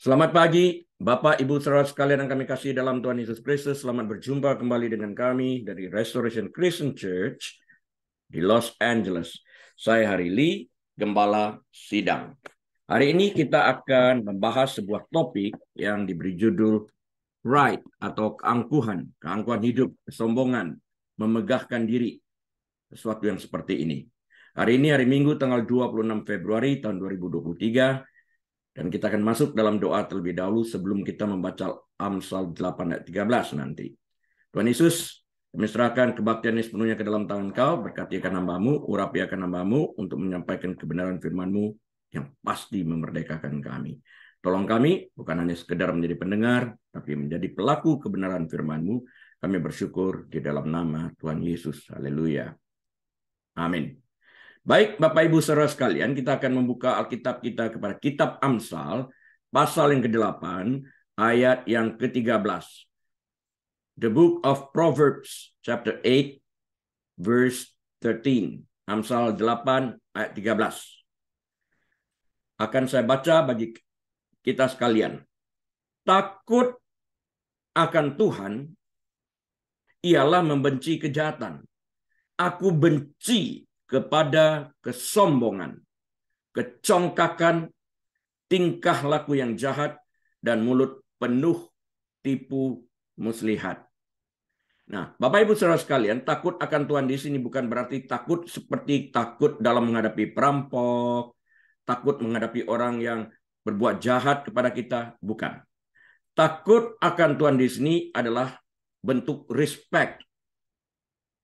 Selamat pagi, Bapak, Ibu, saudara sekalian yang kami kasih dalam Tuhan Yesus Kristus. Selamat berjumpa kembali dengan kami dari Restoration Christian Church di Los Angeles. Saya Hari Lee, Gembala Sidang. Hari ini kita akan membahas sebuah topik yang diberi judul Right atau keangkuhan, keangkuhan hidup, kesombongan, memegahkan diri, sesuatu yang seperti ini. Hari ini hari Minggu tanggal 26 Februari tahun 2023 dan kita akan masuk dalam doa terlebih dahulu sebelum kita membaca Amsal 8 ayat 13 nanti. Tuhan Yesus, kami serahkan kebaktian ini sepenuhnya ke dalam tangan kau, berkati akan nambahmu, urapi akan nambahmu, untuk menyampaikan kebenaran firmanmu yang pasti memerdekakan kami. Tolong kami bukan hanya sekedar menjadi pendengar, tapi menjadi pelaku kebenaran firmanmu. Kami bersyukur di dalam nama Tuhan Yesus. Haleluya. Amin. Baik Bapak Ibu Saudara sekalian, kita akan membuka Alkitab kita kepada kitab Amsal pasal yang ke-8 ayat yang ke-13. The book of Proverbs chapter 8 verse 13. Amsal 8 ayat 13. Akan saya baca bagi kita sekalian. Takut akan Tuhan ialah membenci kejahatan. Aku benci kepada kesombongan, kecongkakan, tingkah laku yang jahat, dan mulut penuh tipu muslihat. Nah, Bapak Ibu Saudara sekalian, takut akan Tuhan di sini bukan berarti takut seperti takut dalam menghadapi perampok, takut menghadapi orang yang berbuat jahat kepada kita, bukan. Takut akan Tuhan di sini adalah bentuk respect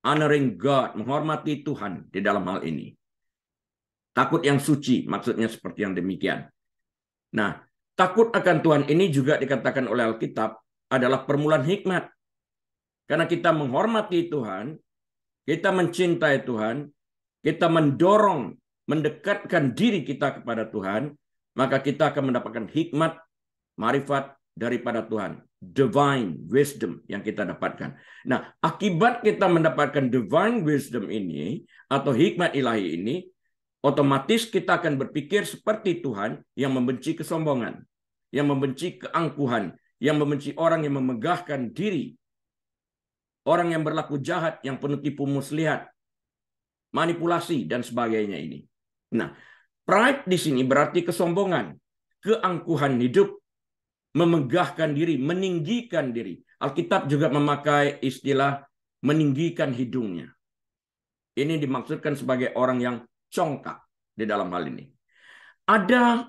honoring God, menghormati Tuhan di dalam hal ini. Takut yang suci, maksudnya seperti yang demikian. Nah, takut akan Tuhan ini juga dikatakan oleh Alkitab adalah permulaan hikmat. Karena kita menghormati Tuhan, kita mencintai Tuhan, kita mendorong, mendekatkan diri kita kepada Tuhan, maka kita akan mendapatkan hikmat, marifat daripada Tuhan divine wisdom yang kita dapatkan. Nah, akibat kita mendapatkan divine wisdom ini atau hikmat ilahi ini, otomatis kita akan berpikir seperti Tuhan yang membenci kesombongan, yang membenci keangkuhan, yang membenci orang yang memegahkan diri, orang yang berlaku jahat, yang penuh tipu muslihat, manipulasi dan sebagainya ini. Nah, pride di sini berarti kesombongan, keangkuhan hidup, memegahkan diri, meninggikan diri. Alkitab juga memakai istilah meninggikan hidungnya. Ini dimaksudkan sebagai orang yang congkak di dalam hal ini. Ada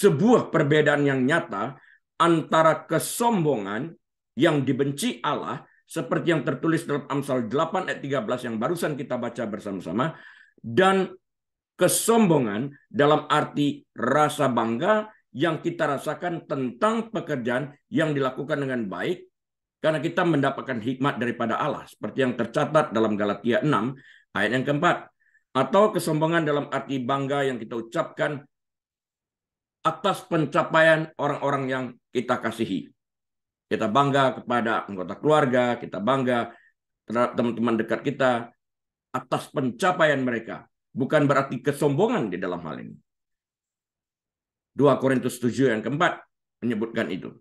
sebuah perbedaan yang nyata antara kesombongan yang dibenci Allah seperti yang tertulis dalam Amsal 8 ayat 13 yang barusan kita baca bersama-sama dan kesombongan dalam arti rasa bangga yang kita rasakan tentang pekerjaan yang dilakukan dengan baik karena kita mendapatkan hikmat daripada Allah seperti yang tercatat dalam Galatia 6 ayat yang keempat atau kesombongan dalam arti bangga yang kita ucapkan atas pencapaian orang-orang yang kita kasihi. Kita bangga kepada anggota keluarga, kita bangga terhadap teman-teman dekat kita atas pencapaian mereka. Bukan berarti kesombongan di dalam hal ini. 2 Korintus 7 yang keempat menyebutkan itu.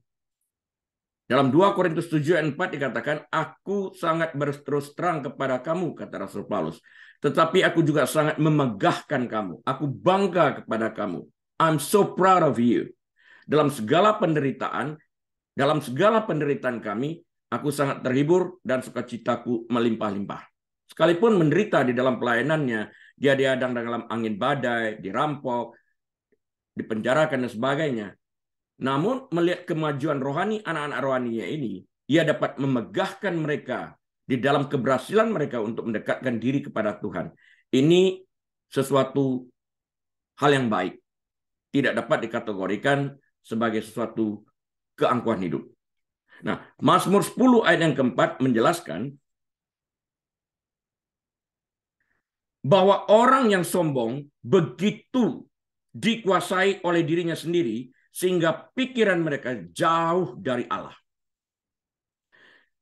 Dalam 2 Korintus 7 ayat 4 dikatakan, Aku sangat berterus terang kepada kamu, kata Rasul Paulus. Tetapi aku juga sangat memegahkan kamu. Aku bangga kepada kamu. I'm so proud of you. Dalam segala penderitaan, dalam segala penderitaan kami, aku sangat terhibur dan sukacitaku melimpah-limpah. Sekalipun menderita di dalam pelayanannya, dia diadang dalam angin badai, dirampok, dipenjarakan dan sebagainya. Namun melihat kemajuan rohani anak-anak rohaninya ini, ia dapat memegahkan mereka di dalam keberhasilan mereka untuk mendekatkan diri kepada Tuhan. Ini sesuatu hal yang baik. Tidak dapat dikategorikan sebagai sesuatu keangkuhan hidup. Nah, Mazmur 10 ayat yang keempat menjelaskan bahwa orang yang sombong begitu dikuasai oleh dirinya sendiri sehingga pikiran mereka jauh dari Allah.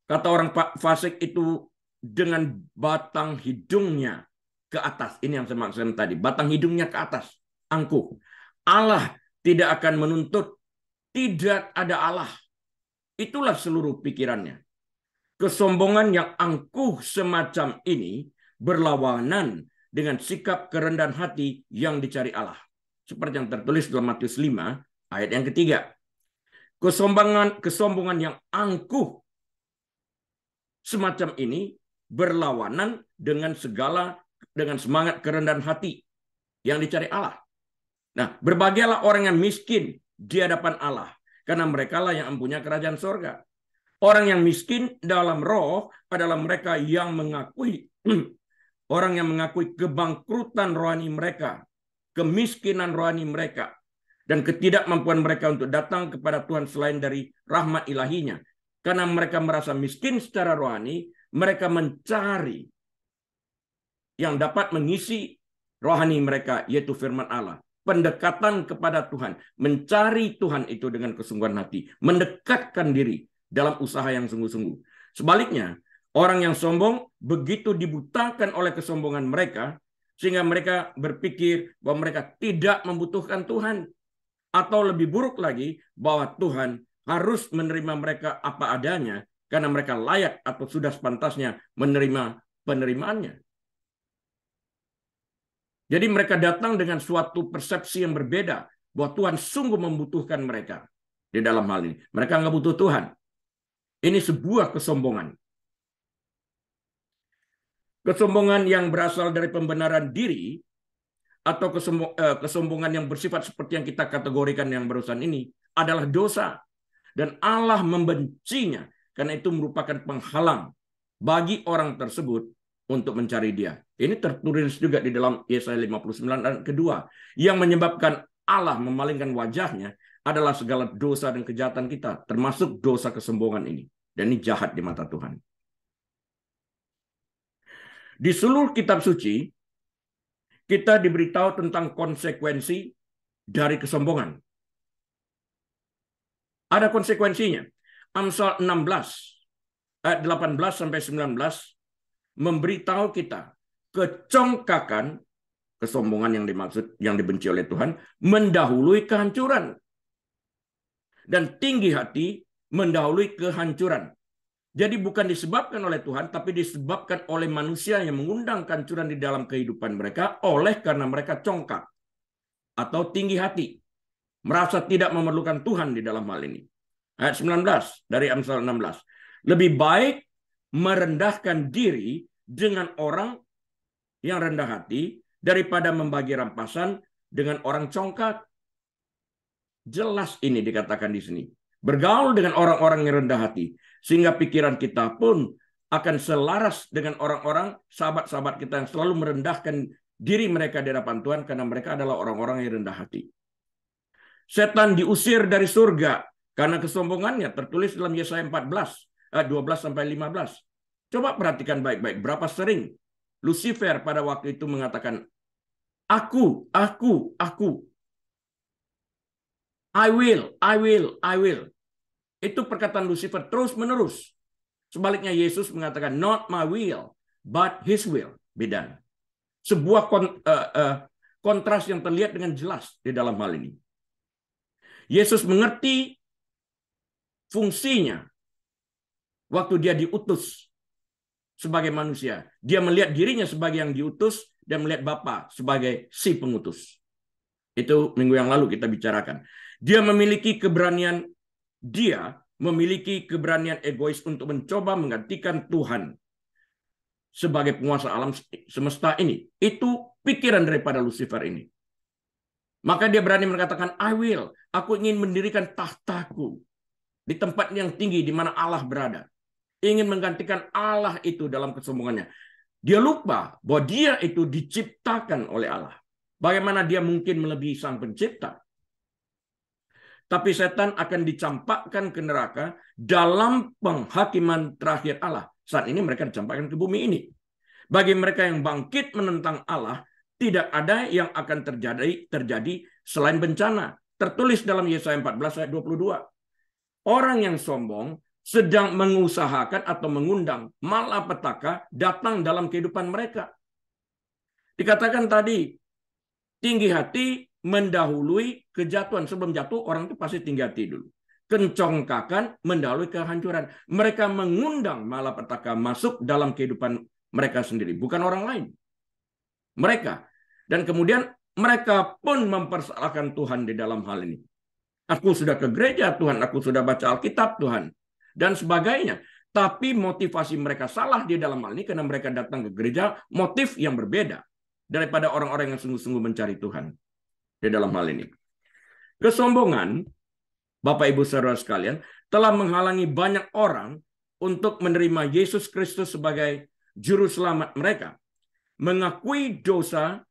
Kata orang fasik itu dengan batang hidungnya ke atas. Ini yang saya maksudkan tadi. Batang hidungnya ke atas. Angkuh. Allah tidak akan menuntut. Tidak ada Allah. Itulah seluruh pikirannya. Kesombongan yang angkuh semacam ini berlawanan dengan sikap kerendahan hati yang dicari Allah seperti yang tertulis dalam Matius 5 ayat yang ketiga. Kesombongan kesombongan yang angkuh semacam ini berlawanan dengan segala dengan semangat kerendahan hati yang dicari Allah. Nah, berbahagialah orang yang miskin di hadapan Allah karena merekalah yang mempunyai kerajaan sorga. Orang yang miskin dalam roh adalah mereka yang mengakui orang yang mengakui kebangkrutan rohani mereka kemiskinan rohani mereka dan ketidakmampuan mereka untuk datang kepada Tuhan selain dari rahmat ilahinya. Karena mereka merasa miskin secara rohani, mereka mencari yang dapat mengisi rohani mereka, yaitu firman Allah. Pendekatan kepada Tuhan, mencari Tuhan itu dengan kesungguhan hati, mendekatkan diri dalam usaha yang sungguh-sungguh. Sebaliknya, orang yang sombong begitu dibutakan oleh kesombongan mereka, sehingga mereka berpikir bahwa mereka tidak membutuhkan Tuhan. Atau lebih buruk lagi, bahwa Tuhan harus menerima mereka apa adanya karena mereka layak atau sudah sepantasnya menerima penerimaannya. Jadi mereka datang dengan suatu persepsi yang berbeda bahwa Tuhan sungguh membutuhkan mereka di dalam hal ini. Mereka nggak butuh Tuhan. Ini sebuah kesombongan. Kesombongan yang berasal dari pembenaran diri atau eh, kesombongan yang bersifat seperti yang kita kategorikan yang barusan ini adalah dosa dan Allah membencinya karena itu merupakan penghalang bagi orang tersebut untuk mencari dia. Ini tertulis juga di dalam Yesaya 59 dan kedua yang menyebabkan Allah memalingkan wajahnya adalah segala dosa dan kejahatan kita termasuk dosa kesombongan ini dan ini jahat di mata Tuhan. Di seluruh kitab suci, kita diberitahu tentang konsekuensi dari kesombongan. Ada konsekuensinya. Amsal 16 ayat 18 sampai 19 memberitahu kita kecongkakan kesombongan yang dimaksud yang dibenci oleh Tuhan mendahului kehancuran dan tinggi hati mendahului kehancuran. Jadi bukan disebabkan oleh Tuhan, tapi disebabkan oleh manusia yang mengundang kancuran di dalam kehidupan mereka oleh karena mereka congkak atau tinggi hati. Merasa tidak memerlukan Tuhan di dalam hal ini. Ayat 19 dari Amsal 16. Lebih baik merendahkan diri dengan orang yang rendah hati daripada membagi rampasan dengan orang congkak. Jelas ini dikatakan di sini. Bergaul dengan orang-orang yang rendah hati sehingga pikiran kita pun akan selaras dengan orang-orang sahabat-sahabat kita yang selalu merendahkan diri mereka di hadapan Tuhan karena mereka adalah orang-orang yang rendah hati. Setan diusir dari surga karena kesombongannya tertulis dalam Yesaya 14 12 eh, sampai 15. Coba perhatikan baik-baik berapa sering Lucifer pada waktu itu mengatakan aku, aku, aku. I will, I will, I will. Itu perkataan Lucifer terus-menerus. Sebaliknya Yesus mengatakan, not my will, but his will. Beda. Sebuah eh, eh, kontras yang terlihat dengan jelas di dalam hal ini. Yesus mengerti fungsinya waktu dia diutus sebagai manusia. Dia melihat dirinya sebagai yang diutus dan melihat Bapa sebagai si pengutus. Itu minggu yang lalu kita bicarakan. Dia memiliki keberanian dia memiliki keberanian egois untuk mencoba menggantikan Tuhan sebagai penguasa alam semesta ini. Itu pikiran daripada Lucifer ini. Maka dia berani mengatakan, I will, aku ingin mendirikan tahtaku di tempat yang tinggi di mana Allah berada. Ingin menggantikan Allah itu dalam kesombongannya. Dia lupa bahwa dia itu diciptakan oleh Allah. Bagaimana dia mungkin melebihi sang pencipta? tapi setan akan dicampakkan ke neraka dalam penghakiman terakhir Allah. Saat ini mereka dicampakkan ke bumi ini. Bagi mereka yang bangkit menentang Allah, tidak ada yang akan terjadi terjadi selain bencana. Tertulis dalam Yesaya 14 ayat 22. Orang yang sombong sedang mengusahakan atau mengundang malapetaka datang dalam kehidupan mereka. Dikatakan tadi, tinggi hati mendahului kejatuhan. Sebelum jatuh, orang itu pasti tinggal tidur. Kencongkakan mendahului kehancuran. Mereka mengundang malapetaka masuk dalam kehidupan mereka sendiri, bukan orang lain. Mereka. Dan kemudian mereka pun mempersalahkan Tuhan di dalam hal ini. Aku sudah ke gereja Tuhan, aku sudah baca Alkitab Tuhan, dan sebagainya. Tapi motivasi mereka salah di dalam hal ini karena mereka datang ke gereja motif yang berbeda daripada orang-orang yang sungguh-sungguh mencari Tuhan di dalam hal ini. Kesombongan, Bapak Ibu saudara sekalian, telah menghalangi banyak orang untuk menerima Yesus Kristus sebagai juru selamat mereka. Mengakui dosa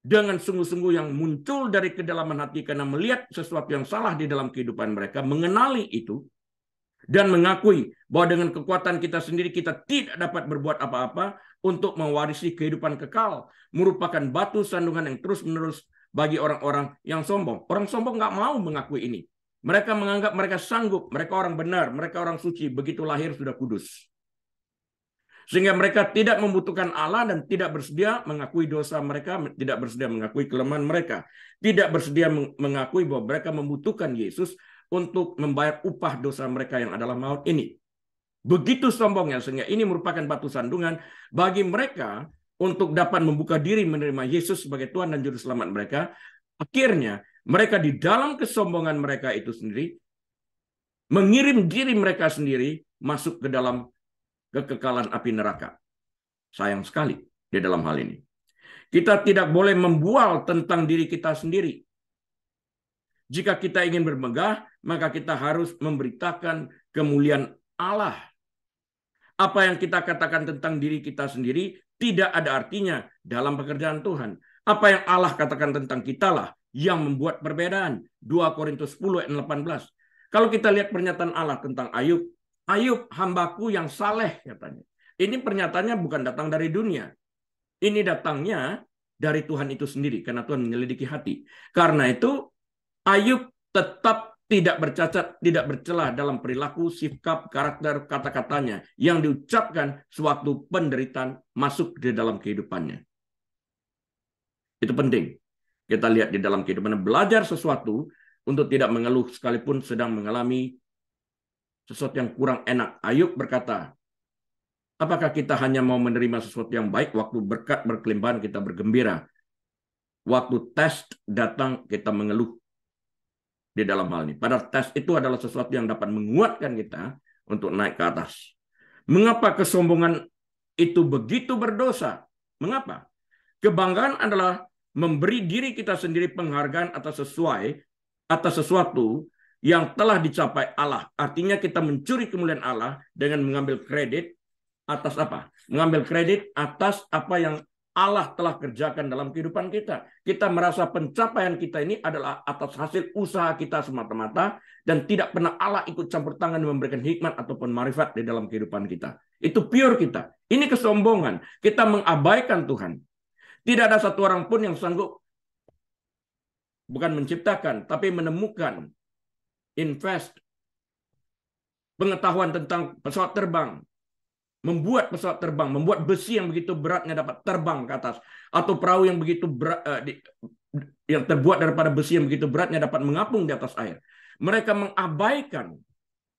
dengan sungguh-sungguh yang muncul dari kedalaman hati karena melihat sesuatu yang salah di dalam kehidupan mereka, mengenali itu, dan mengakui bahwa dengan kekuatan kita sendiri kita tidak dapat berbuat apa-apa, untuk mewarisi kehidupan kekal, merupakan batu sandungan yang terus-menerus bagi orang-orang yang sombong. Orang sombong nggak mau mengakui ini. Mereka menganggap mereka sanggup, mereka orang benar, mereka orang suci, begitu lahir sudah kudus. Sehingga mereka tidak membutuhkan Allah dan tidak bersedia mengakui dosa mereka, tidak bersedia mengakui kelemahan mereka, tidak bersedia mengakui bahwa mereka membutuhkan Yesus untuk membayar upah dosa mereka yang adalah maut ini. Begitu sombongnya sehingga ini merupakan batu sandungan bagi mereka untuk dapat membuka diri menerima Yesus sebagai Tuhan dan Juru Selamat mereka. Akhirnya mereka di dalam kesombongan mereka itu sendiri mengirim diri mereka sendiri masuk ke dalam kekekalan api neraka. Sayang sekali di dalam hal ini. Kita tidak boleh membual tentang diri kita sendiri. Jika kita ingin bermegah, maka kita harus memberitakan kemuliaan Allah apa yang kita katakan tentang diri kita sendiri tidak ada artinya dalam pekerjaan Tuhan. Apa yang Allah katakan tentang kita lah yang membuat perbedaan. 2 Korintus 10 ayat 18. Kalau kita lihat pernyataan Allah tentang Ayub, Ayub hambaku yang saleh katanya. Ini pernyataannya bukan datang dari dunia. Ini datangnya dari Tuhan itu sendiri karena Tuhan menyelidiki hati. Karena itu Ayub tetap tidak bercacat, tidak bercelah dalam perilaku, sikap, karakter, kata-katanya yang diucapkan sewaktu penderitaan masuk di dalam kehidupannya. Itu penting. Kita lihat di dalam kehidupan belajar sesuatu untuk tidak mengeluh sekalipun sedang mengalami sesuatu yang kurang enak. Ayub berkata, apakah kita hanya mau menerima sesuatu yang baik waktu berkat berkelimpahan kita bergembira? Waktu tes datang kita mengeluh di dalam hal ini. Pada tes itu adalah sesuatu yang dapat menguatkan kita untuk naik ke atas. Mengapa kesombongan itu begitu berdosa? Mengapa? Kebanggaan adalah memberi diri kita sendiri penghargaan atas sesuai atas sesuatu yang telah dicapai Allah. Artinya kita mencuri kemuliaan Allah dengan mengambil kredit atas apa? Mengambil kredit atas apa yang Allah telah kerjakan dalam kehidupan kita. Kita merasa pencapaian kita ini adalah atas hasil usaha kita semata-mata dan tidak pernah Allah ikut campur tangan memberikan hikmat ataupun marifat di dalam kehidupan kita. Itu pure kita. Ini kesombongan. Kita mengabaikan Tuhan. Tidak ada satu orang pun yang sanggup bukan menciptakan tapi menemukan invest pengetahuan tentang pesawat terbang, membuat pesawat terbang, membuat besi yang begitu beratnya dapat terbang ke atas, atau perahu yang begitu berat uh, di, yang terbuat daripada besi yang begitu beratnya dapat mengapung di atas air. Mereka mengabaikan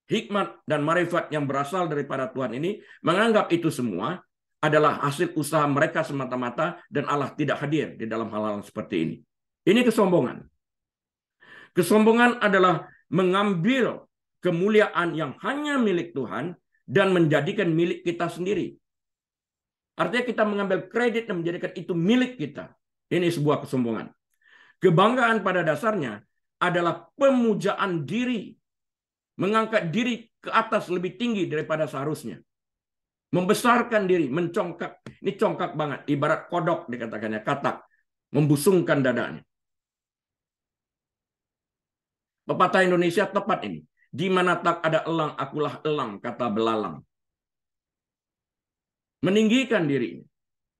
hikmat dan marifat yang berasal daripada Tuhan ini, menganggap itu semua adalah hasil usaha mereka semata-mata dan Allah tidak hadir di dalam hal-hal seperti ini. Ini kesombongan. Kesombongan adalah mengambil kemuliaan yang hanya milik Tuhan dan menjadikan milik kita sendiri. Artinya kita mengambil kredit dan menjadikan itu milik kita. Ini sebuah kesombongan. Kebanggaan pada dasarnya adalah pemujaan diri, mengangkat diri ke atas lebih tinggi daripada seharusnya. Membesarkan diri, mencongkak. Ini congkak banget, ibarat kodok dikatakannya, katak. Membusungkan dadanya. Pepatah Indonesia tepat ini. Di mana tak ada elang, akulah elang, kata belalang. Meninggikan ini.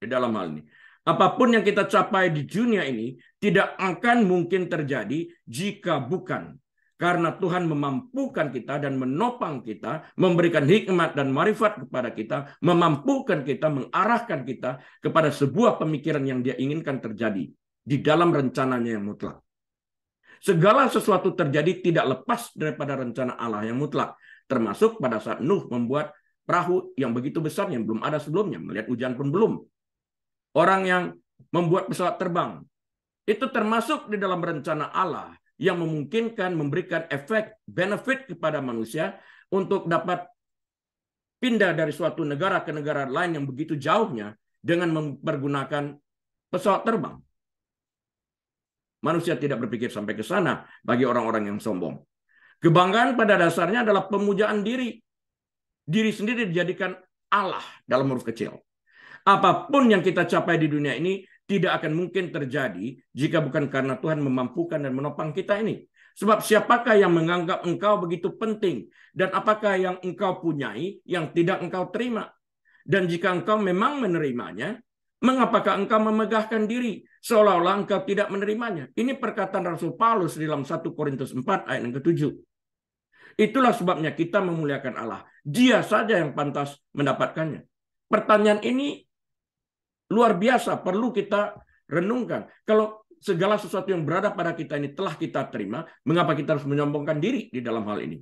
di dalam hal ini. Apapun yang kita capai di dunia ini tidak akan mungkin terjadi jika bukan karena Tuhan memampukan kita dan menopang kita, memberikan hikmat dan marifat kepada kita, memampukan kita, mengarahkan kita kepada sebuah pemikiran yang dia inginkan terjadi di dalam rencananya yang mutlak. Segala sesuatu terjadi tidak lepas daripada rencana Allah yang mutlak. Termasuk pada saat Nuh membuat perahu yang begitu besar yang belum ada sebelumnya. Melihat hujan pun belum. Orang yang membuat pesawat terbang. Itu termasuk di dalam rencana Allah yang memungkinkan memberikan efek benefit kepada manusia untuk dapat pindah dari suatu negara ke negara lain yang begitu jauhnya dengan mempergunakan pesawat terbang. Manusia tidak berpikir sampai ke sana bagi orang-orang yang sombong. Kebanggaan pada dasarnya adalah pemujaan diri. Diri sendiri dijadikan Allah dalam huruf kecil. Apapun yang kita capai di dunia ini tidak akan mungkin terjadi jika bukan karena Tuhan memampukan dan menopang kita ini. Sebab siapakah yang menganggap engkau begitu penting dan apakah yang engkau punyai yang tidak engkau terima? Dan jika engkau memang menerimanya, Mengapakah engkau memegahkan diri seolah-olah engkau tidak menerimanya? Ini perkataan Rasul Paulus dalam 1 Korintus 4 ayat yang ke-7. Itulah sebabnya kita memuliakan Allah. Dia saja yang pantas mendapatkannya. Pertanyaan ini luar biasa, perlu kita renungkan. Kalau segala sesuatu yang berada pada kita ini telah kita terima, mengapa kita harus menyombongkan diri di dalam hal ini?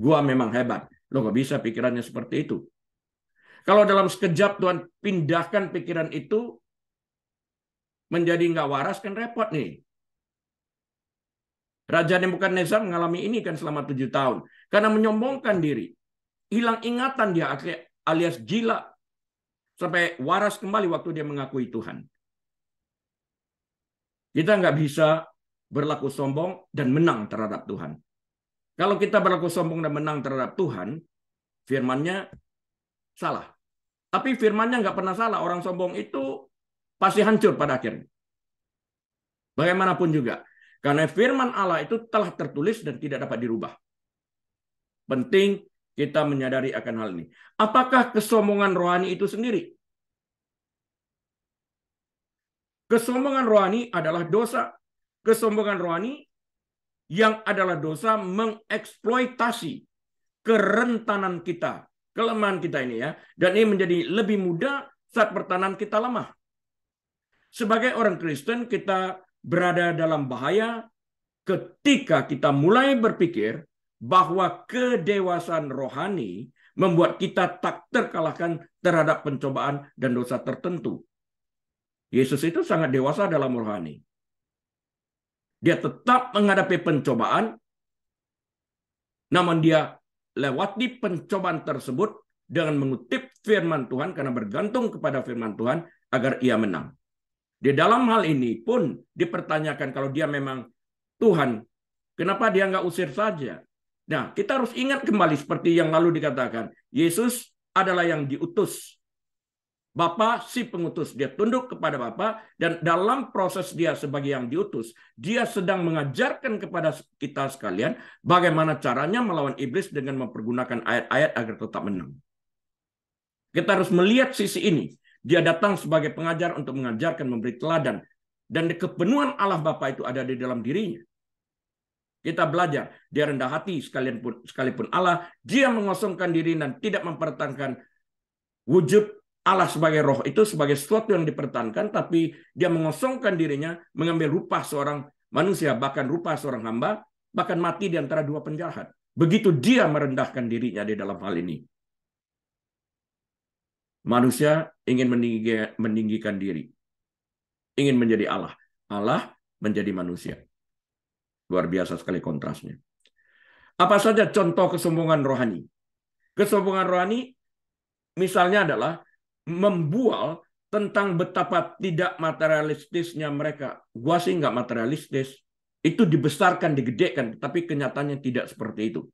Gua memang hebat. Lo gak bisa pikirannya seperti itu. Kalau dalam sekejap Tuhan pindahkan pikiran itu menjadi nggak waras kan repot nih. Raja Nebukadnezar mengalami ini kan selama tujuh tahun. Karena menyombongkan diri. Hilang ingatan dia alias gila. Sampai waras kembali waktu dia mengakui Tuhan. Kita nggak bisa berlaku sombong dan menang terhadap Tuhan. Kalau kita berlaku sombong dan menang terhadap Tuhan, firmannya salah. Tapi firmannya nggak pernah salah. Orang sombong itu pasti hancur pada akhirnya. Bagaimanapun juga. Karena firman Allah itu telah tertulis dan tidak dapat dirubah. Penting kita menyadari akan hal ini. Apakah kesombongan rohani itu sendiri? Kesombongan rohani adalah dosa. Kesombongan rohani yang adalah dosa mengeksploitasi kerentanan kita kelemahan kita ini ya. Dan ini menjadi lebih mudah saat pertahanan kita lemah. Sebagai orang Kristen kita berada dalam bahaya ketika kita mulai berpikir bahwa kedewasaan rohani membuat kita tak terkalahkan terhadap pencobaan dan dosa tertentu. Yesus itu sangat dewasa dalam rohani. Dia tetap menghadapi pencobaan, namun dia lewati pencobaan tersebut dengan mengutip firman Tuhan karena bergantung kepada firman Tuhan agar ia menang. Di dalam hal ini pun dipertanyakan kalau dia memang Tuhan, kenapa dia nggak usir saja? Nah, kita harus ingat kembali seperti yang lalu dikatakan, Yesus adalah yang diutus Bapak si pengutus dia tunduk kepada bapak dan dalam proses dia sebagai yang diutus dia sedang mengajarkan kepada kita sekalian bagaimana caranya melawan iblis dengan mempergunakan ayat-ayat agar tetap menang. Kita harus melihat sisi ini. Dia datang sebagai pengajar untuk mengajarkan, memberi teladan dan kepenuhan Allah bapak itu ada di dalam dirinya. Kita belajar dia rendah hati sekalipun sekalipun Allah dia mengosongkan diri dan tidak mempertahankan wujud Allah sebagai roh itu sebagai sesuatu yang dipertahankan, tapi dia mengosongkan dirinya, mengambil rupa seorang manusia, bahkan rupa seorang hamba, bahkan mati di antara dua penjahat. Begitu dia merendahkan dirinya di dalam hal ini. Manusia ingin meninggikan diri. Ingin menjadi Allah. Allah menjadi manusia. Luar biasa sekali kontrasnya. Apa saja contoh kesombongan rohani? Kesombongan rohani misalnya adalah membual tentang betapa tidak materialistisnya mereka. Gua sih nggak materialistis. Itu dibesarkan, digedekan, tapi kenyataannya tidak seperti itu.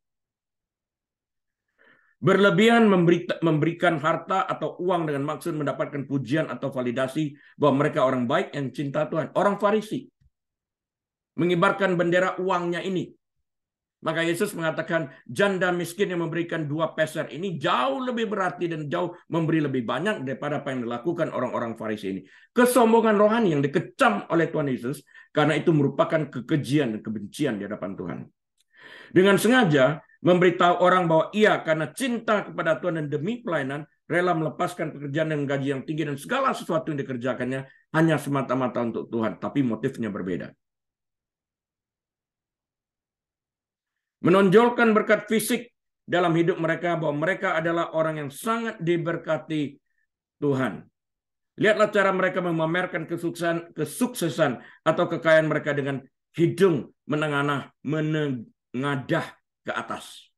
Berlebihan memberi, memberikan harta atau uang dengan maksud mendapatkan pujian atau validasi bahwa mereka orang baik yang cinta Tuhan. Orang Farisi mengibarkan bendera uangnya ini maka Yesus mengatakan janda miskin yang memberikan dua peser ini jauh lebih berarti dan jauh memberi lebih banyak daripada apa yang dilakukan orang-orang Farisi ini. Kesombongan rohani yang dikecam oleh Tuhan Yesus karena itu merupakan kekejian dan kebencian di hadapan Tuhan. Dengan sengaja memberitahu orang bahwa ia karena cinta kepada Tuhan dan demi pelayanan rela melepaskan pekerjaan dengan gaji yang tinggi dan segala sesuatu yang dikerjakannya hanya semata-mata untuk Tuhan, tapi motifnya berbeda. menonjolkan berkat fisik dalam hidup mereka bahwa mereka adalah orang yang sangat diberkati Tuhan. Lihatlah cara mereka memamerkan kesuksesan, kesuksesan atau kekayaan mereka dengan hidung menenganah, menengadah ke atas.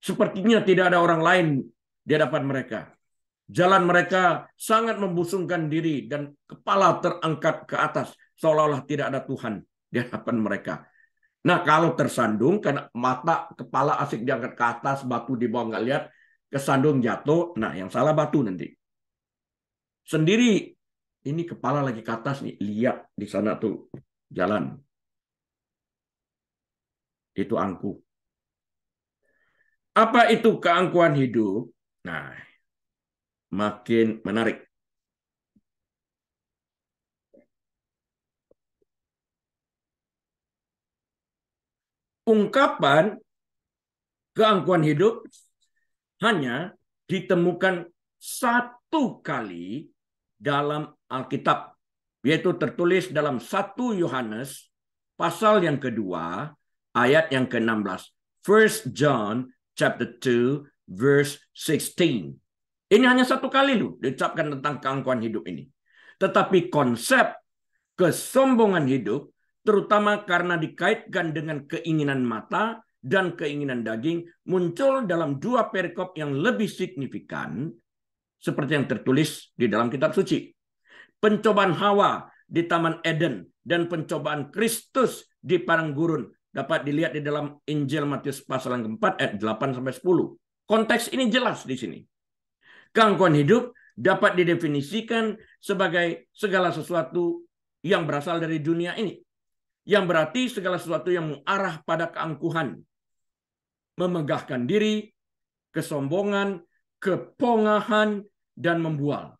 Sepertinya tidak ada orang lain di hadapan mereka. Jalan mereka sangat membusungkan diri dan kepala terangkat ke atas seolah-olah tidak ada Tuhan di hadapan mereka. Nah kalau tersandung karena mata kepala asik diangkat ke atas batu di bawah nggak lihat kesandung jatuh. Nah yang salah batu nanti sendiri ini kepala lagi ke atas nih lihat di sana tuh jalan itu angku. Apa itu keangkuhan hidup? Nah, makin menarik. ungkapan keangkuhan hidup hanya ditemukan satu kali dalam Alkitab, yaitu tertulis dalam 1 Yohanes pasal yang kedua ayat yang ke-16. 1 John chapter 2 verse 16. Ini hanya satu kali loh diucapkan tentang keangkuhan hidup ini. Tetapi konsep kesombongan hidup terutama karena dikaitkan dengan keinginan mata dan keinginan daging, muncul dalam dua perikop yang lebih signifikan, seperti yang tertulis di dalam kitab suci. Pencobaan Hawa di Taman Eden dan pencobaan Kristus di padang gurun dapat dilihat di dalam Injil Matius pasal yang keempat ayat 8 sampai 10. Konteks ini jelas di sini. Gangguan hidup dapat didefinisikan sebagai segala sesuatu yang berasal dari dunia ini yang berarti segala sesuatu yang mengarah pada keangkuhan, memegahkan diri, kesombongan, kepongahan, dan membual.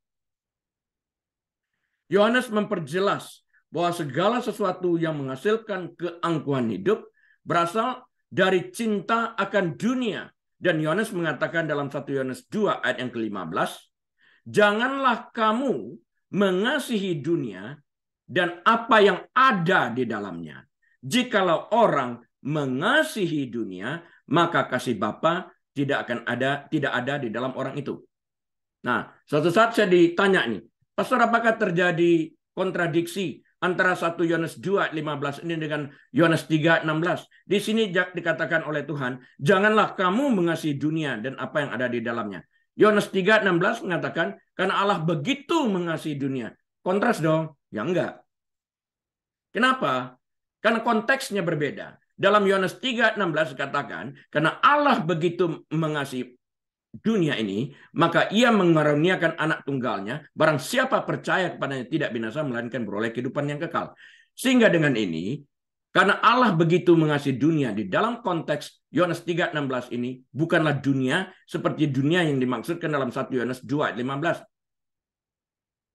Yohanes memperjelas bahwa segala sesuatu yang menghasilkan keangkuhan hidup berasal dari cinta akan dunia. Dan Yohanes mengatakan dalam 1 Yohanes 2 ayat yang ke-15, Janganlah kamu mengasihi dunia, dan apa yang ada di dalamnya. Jikalau orang mengasihi dunia, maka kasih Bapa tidak akan ada tidak ada di dalam orang itu. Nah, suatu saat saya ditanya nih, Pastor apakah terjadi kontradiksi antara 1 Yohanes 2 15 ini dengan Yohanes 3 16. Di sini dikatakan oleh Tuhan, janganlah kamu mengasihi dunia dan apa yang ada di dalamnya. Yohanes 3 16 mengatakan, karena Allah begitu mengasihi dunia Kontras dong? Ya enggak. Kenapa? Karena konteksnya berbeda. Dalam Yohanes 3:16 katakan, karena Allah begitu mengasihi dunia ini, maka ia mengaruniakan anak tunggalnya, barang siapa percaya kepadanya tidak binasa melainkan beroleh kehidupan yang kekal. Sehingga dengan ini, karena Allah begitu mengasihi dunia di dalam konteks Yohanes 3:16 ini bukanlah dunia seperti dunia yang dimaksudkan dalam 1 Yohanes 2:15.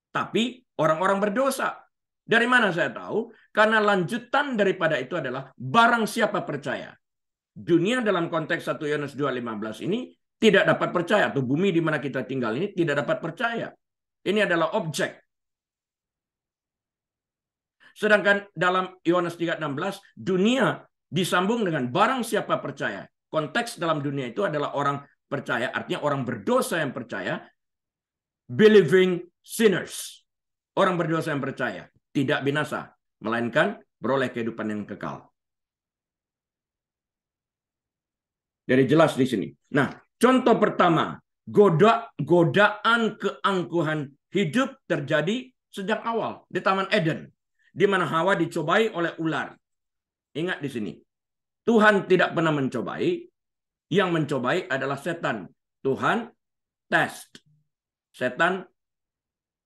Tapi orang-orang berdosa. Dari mana saya tahu? Karena lanjutan daripada itu adalah barang siapa percaya. Dunia dalam konteks 1 Yohanes 2:15 ini tidak dapat percaya atau bumi di mana kita tinggal ini tidak dapat percaya. Ini adalah objek. Sedangkan dalam Yohanes 3:16 dunia disambung dengan barang siapa percaya. Konteks dalam dunia itu adalah orang percaya, artinya orang berdosa yang percaya, believing sinners Orang berdosa yang percaya tidak binasa, melainkan beroleh kehidupan yang kekal. Jadi jelas di sini. Nah, contoh pertama, goda godaan keangkuhan hidup terjadi sejak awal di Taman Eden, di mana Hawa dicobai oleh ular. Ingat di sini, Tuhan tidak pernah mencobai, yang mencobai adalah setan. Tuhan test, setan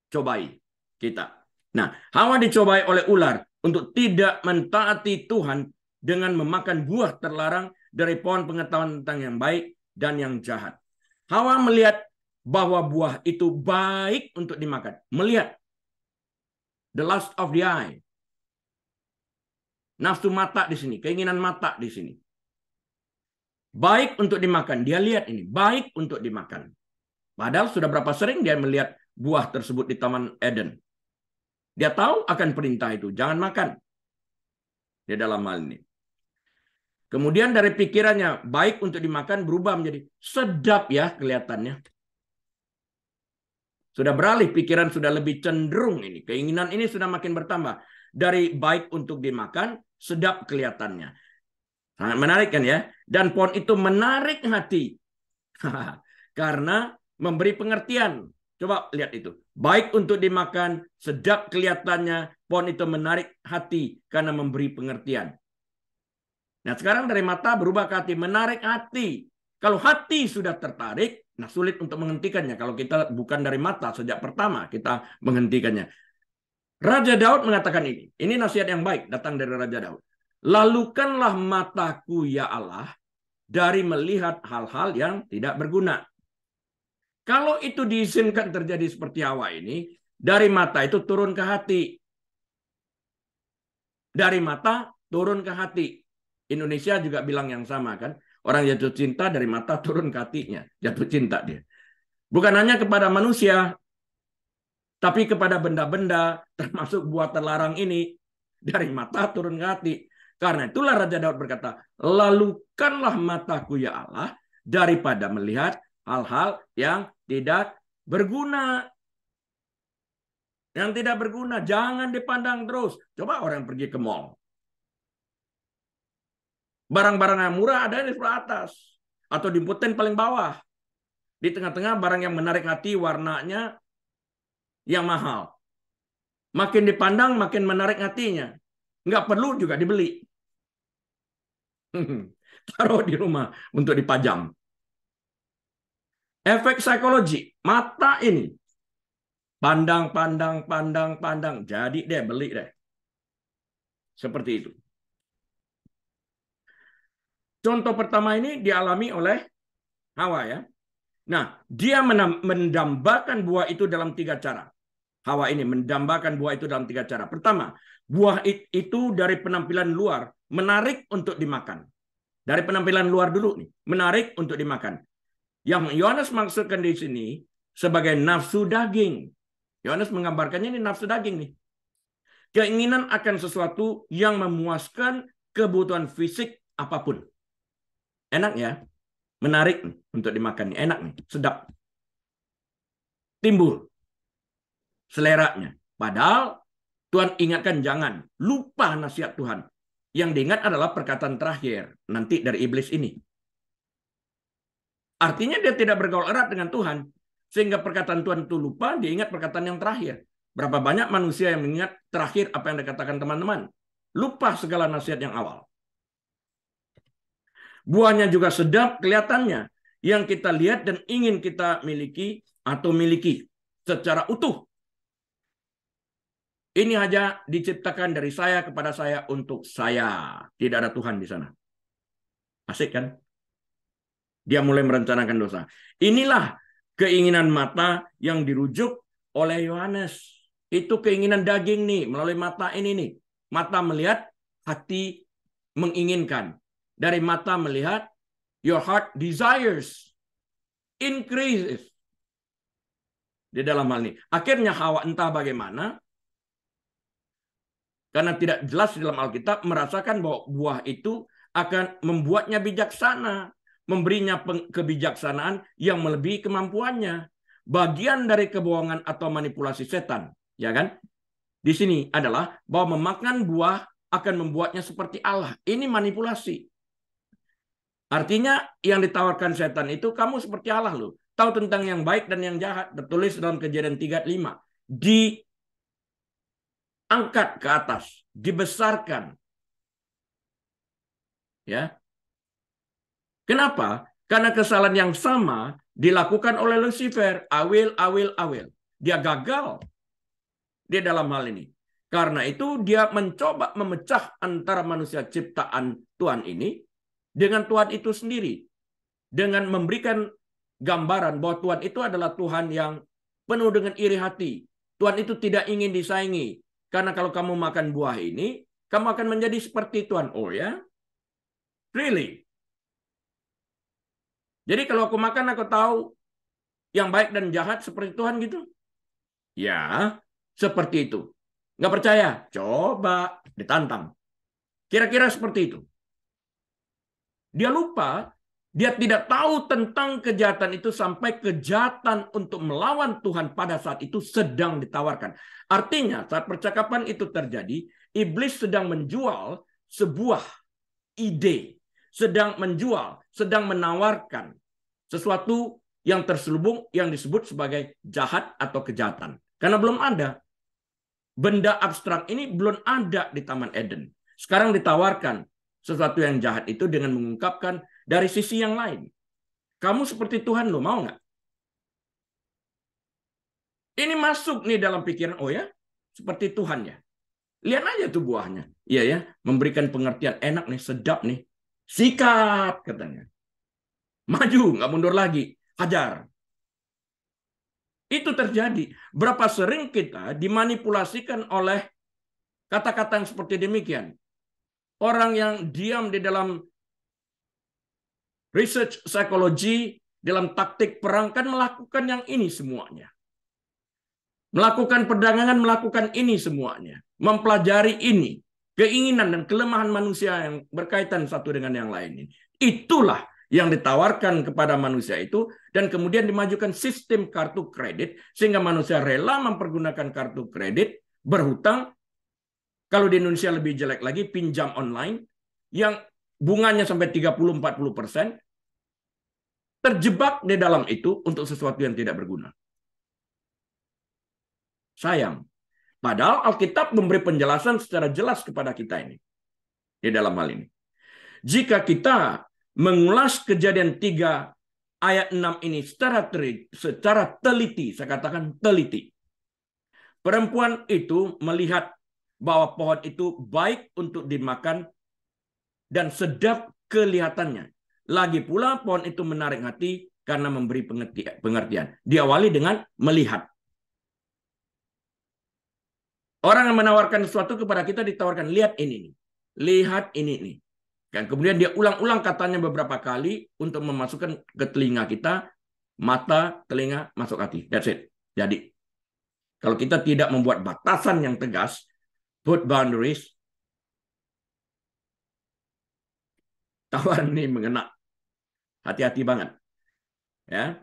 cobai kita. Nah, Hawa dicobai oleh ular untuk tidak mentaati Tuhan dengan memakan buah terlarang dari pohon pengetahuan tentang yang baik dan yang jahat. Hawa melihat bahwa buah itu baik untuk dimakan. Melihat. The lust of the eye. Nafsu mata di sini, keinginan mata di sini. Baik untuk dimakan. Dia lihat ini, baik untuk dimakan. Padahal sudah berapa sering dia melihat buah tersebut di Taman Eden. Dia tahu akan perintah itu, jangan makan. dia dalam hal ini. Kemudian dari pikirannya, baik untuk dimakan berubah menjadi sedap ya kelihatannya. Sudah beralih pikiran, sudah lebih cenderung ini. Keinginan ini sudah makin bertambah. Dari baik untuk dimakan, sedap kelihatannya. Sangat menarik kan ya? Dan pohon itu menarik hati. Karena memberi pengertian. Coba lihat itu. Baik untuk dimakan, sedap kelihatannya, pohon itu menarik hati karena memberi pengertian. Nah sekarang dari mata berubah ke hati, menarik hati. Kalau hati sudah tertarik, nah sulit untuk menghentikannya. Kalau kita bukan dari mata, sejak pertama kita menghentikannya. Raja Daud mengatakan ini. Ini nasihat yang baik datang dari Raja Daud. Lalukanlah mataku ya Allah dari melihat hal-hal yang tidak berguna. Kalau itu diizinkan terjadi seperti Hawa ini, dari mata itu turun ke hati. Dari mata turun ke hati. Indonesia juga bilang yang sama kan. Orang jatuh cinta dari mata turun ke hatinya. Jatuh cinta dia. Bukan hanya kepada manusia, tapi kepada benda-benda termasuk buatan terlarang ini dari mata turun ke hati. Karena itulah Raja Daud berkata, lalukanlah mataku ya Allah daripada melihat hal-hal yang tidak berguna. Yang tidak berguna, jangan dipandang terus. Coba orang pergi ke mall. Barang-barang yang murah ada di sebelah atas. Atau di paling bawah. Di tengah-tengah barang yang menarik hati, warnanya yang mahal. Makin dipandang, makin menarik hatinya. Nggak perlu juga dibeli. Taruh di rumah untuk dipajang. Efek psikologi, mata ini pandang, pandang, pandang, pandang. Jadi deh, beli deh. Seperti itu. Contoh pertama ini dialami oleh Hawa ya. Nah, dia mendambakan buah itu dalam tiga cara. Hawa ini mendambakan buah itu dalam tiga cara. Pertama, buah itu dari penampilan luar menarik untuk dimakan. Dari penampilan luar dulu nih, menarik untuk dimakan. Yang Yohanes maksudkan di sini sebagai nafsu daging. Yohanes menggambarkannya ini nafsu daging nih. Keinginan akan sesuatu yang memuaskan kebutuhan fisik apapun. Enak ya? Menarik untuk dimakan. Enak nih, sedap. Timbul seleranya. Padahal Tuhan ingatkan jangan lupa nasihat Tuhan. Yang diingat adalah perkataan terakhir nanti dari iblis ini. Artinya dia tidak bergaul erat dengan Tuhan. Sehingga perkataan Tuhan itu lupa, dia ingat perkataan yang terakhir. Berapa banyak manusia yang mengingat terakhir apa yang dikatakan teman-teman. Lupa segala nasihat yang awal. Buahnya juga sedap kelihatannya. Yang kita lihat dan ingin kita miliki atau miliki secara utuh. Ini hanya diciptakan dari saya kepada saya untuk saya. Tidak ada Tuhan di sana. Asik kan? Dia mulai merencanakan dosa. Inilah keinginan mata yang dirujuk oleh Yohanes. Itu keinginan daging nih, melalui mata ini nih. Mata melihat, hati menginginkan. Dari mata melihat, your heart desires increases. Di dalam hal ini. Akhirnya Hawa entah bagaimana, karena tidak jelas di dalam Alkitab, merasakan bahwa buah itu akan membuatnya bijaksana memberinya kebijaksanaan yang melebihi kemampuannya. Bagian dari kebohongan atau manipulasi setan, ya kan? Di sini adalah bahwa memakan buah akan membuatnya seperti Allah. Ini manipulasi. Artinya yang ditawarkan setan itu kamu seperti Allah loh. Tahu tentang yang baik dan yang jahat. Tertulis dalam kejadian 35. Diangkat ke atas. Dibesarkan. Ya, Kenapa? Karena kesalahan yang sama dilakukan oleh Lucifer. Awil, awil, awil. Dia gagal. di dalam hal ini. Karena itu dia mencoba memecah antara manusia ciptaan Tuhan ini dengan Tuhan itu sendiri. Dengan memberikan gambaran bahwa Tuhan itu adalah Tuhan yang penuh dengan iri hati. Tuhan itu tidak ingin disaingi. Karena kalau kamu makan buah ini, kamu akan menjadi seperti Tuhan. Oh ya? Really? Jadi kalau aku makan aku tahu yang baik dan jahat seperti Tuhan gitu? Ya, seperti itu. Nggak percaya? Coba ditantang. Kira-kira seperti itu. Dia lupa, dia tidak tahu tentang kejahatan itu sampai kejahatan untuk melawan Tuhan pada saat itu sedang ditawarkan. Artinya saat percakapan itu terjadi, iblis sedang menjual sebuah ide sedang menjual, sedang menawarkan sesuatu yang terselubung yang disebut sebagai jahat atau kejahatan. Karena belum ada. Benda abstrak ini belum ada di Taman Eden. Sekarang ditawarkan sesuatu yang jahat itu dengan mengungkapkan dari sisi yang lain. Kamu seperti Tuhan lo mau nggak? Ini masuk nih dalam pikiran, oh ya, seperti Tuhan ya. Lihat aja tuh buahnya. Iya ya, memberikan pengertian enak nih, sedap nih. Sikap katanya. Maju, nggak mundur lagi. Hajar. Itu terjadi. Berapa sering kita dimanipulasikan oleh kata-kata yang seperti demikian. Orang yang diam di dalam research psikologi, dalam taktik perang kan melakukan yang ini semuanya. Melakukan perdagangan, melakukan ini semuanya. Mempelajari ini keinginan dan kelemahan manusia yang berkaitan satu dengan yang lain. ini Itulah yang ditawarkan kepada manusia itu dan kemudian dimajukan sistem kartu kredit sehingga manusia rela mempergunakan kartu kredit berhutang kalau di Indonesia lebih jelek lagi pinjam online yang bunganya sampai 30-40 persen terjebak di dalam itu untuk sesuatu yang tidak berguna. Sayang, Padahal Alkitab memberi penjelasan secara jelas kepada kita ini. Di dalam hal ini. Jika kita mengulas kejadian 3 ayat 6 ini secara, teri, secara teliti, saya katakan teliti. Perempuan itu melihat bahwa pohon itu baik untuk dimakan dan sedap kelihatannya. Lagi pula pohon itu menarik hati karena memberi pengertian. Diawali dengan melihat. Orang yang menawarkan sesuatu kepada kita ditawarkan, lihat ini nih. Lihat ini nih. Dan kemudian dia ulang-ulang katanya beberapa kali untuk memasukkan ke telinga kita, mata, telinga, masuk hati. That's it. Jadi, kalau kita tidak membuat batasan yang tegas, put boundaries, tawaran ini mengena. Hati-hati banget. Ya,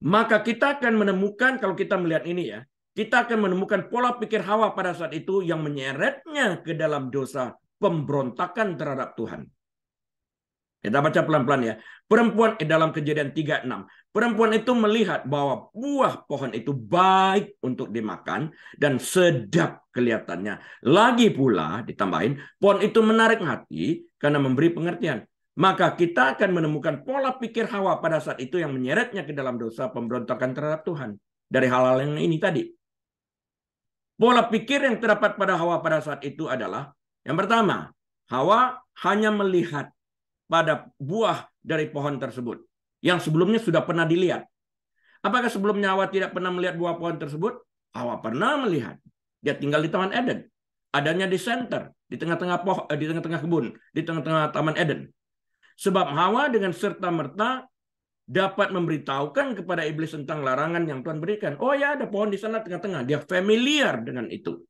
maka kita akan menemukan, kalau kita melihat ini ya, kita akan menemukan pola pikir Hawa pada saat itu yang menyeretnya ke dalam dosa pemberontakan terhadap Tuhan. Kita baca pelan-pelan ya. Perempuan eh, dalam kejadian 36. Perempuan itu melihat bahwa buah pohon itu baik untuk dimakan dan sedap kelihatannya. Lagi pula ditambahin, pohon itu menarik hati karena memberi pengertian maka kita akan menemukan pola pikir Hawa pada saat itu yang menyeretnya ke dalam dosa pemberontakan terhadap Tuhan. Dari hal-hal yang ini tadi. Pola pikir yang terdapat pada Hawa pada saat itu adalah, yang pertama, Hawa hanya melihat pada buah dari pohon tersebut. Yang sebelumnya sudah pernah dilihat. Apakah sebelumnya Hawa tidak pernah melihat buah pohon tersebut? Hawa pernah melihat. Dia tinggal di Taman Eden. Adanya di center, di tengah-tengah pohon, eh, di tengah-tengah kebun, di tengah-tengah Taman Eden. Sebab Hawa dengan serta-merta dapat memberitahukan kepada iblis tentang larangan yang Tuhan berikan. Oh ya ada pohon di sana tengah-tengah. Dia familiar dengan itu.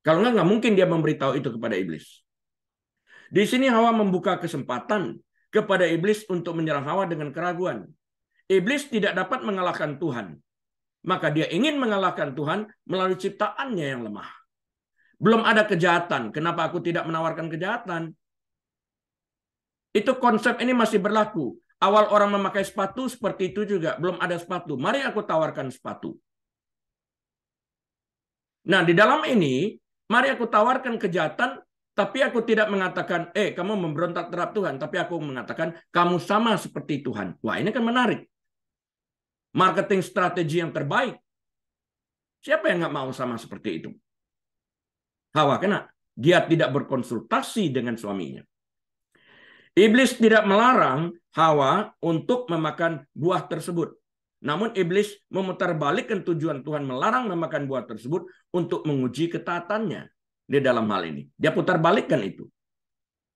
Kalau enggak, enggak mungkin dia memberitahu itu kepada iblis. Di sini Hawa membuka kesempatan kepada iblis untuk menyerang Hawa dengan keraguan. Iblis tidak dapat mengalahkan Tuhan. Maka dia ingin mengalahkan Tuhan melalui ciptaannya yang lemah. Belum ada kejahatan. Kenapa aku tidak menawarkan kejahatan? Itu konsep ini masih berlaku. Awal orang memakai sepatu seperti itu juga. Belum ada sepatu. Mari aku tawarkan sepatu. Nah, di dalam ini, mari aku tawarkan kejahatan, tapi aku tidak mengatakan, eh, kamu memberontak terhadap Tuhan. Tapi aku mengatakan, kamu sama seperti Tuhan. Wah, ini kan menarik. Marketing strategi yang terbaik. Siapa yang nggak mau sama seperti itu? Hawa kena. Dia tidak berkonsultasi dengan suaminya. Iblis tidak melarang Hawa untuk memakan buah tersebut. Namun iblis memutarbalikkan tujuan Tuhan melarang memakan buah tersebut untuk menguji ketatannya di dalam hal ini. Dia putarbalikkan itu.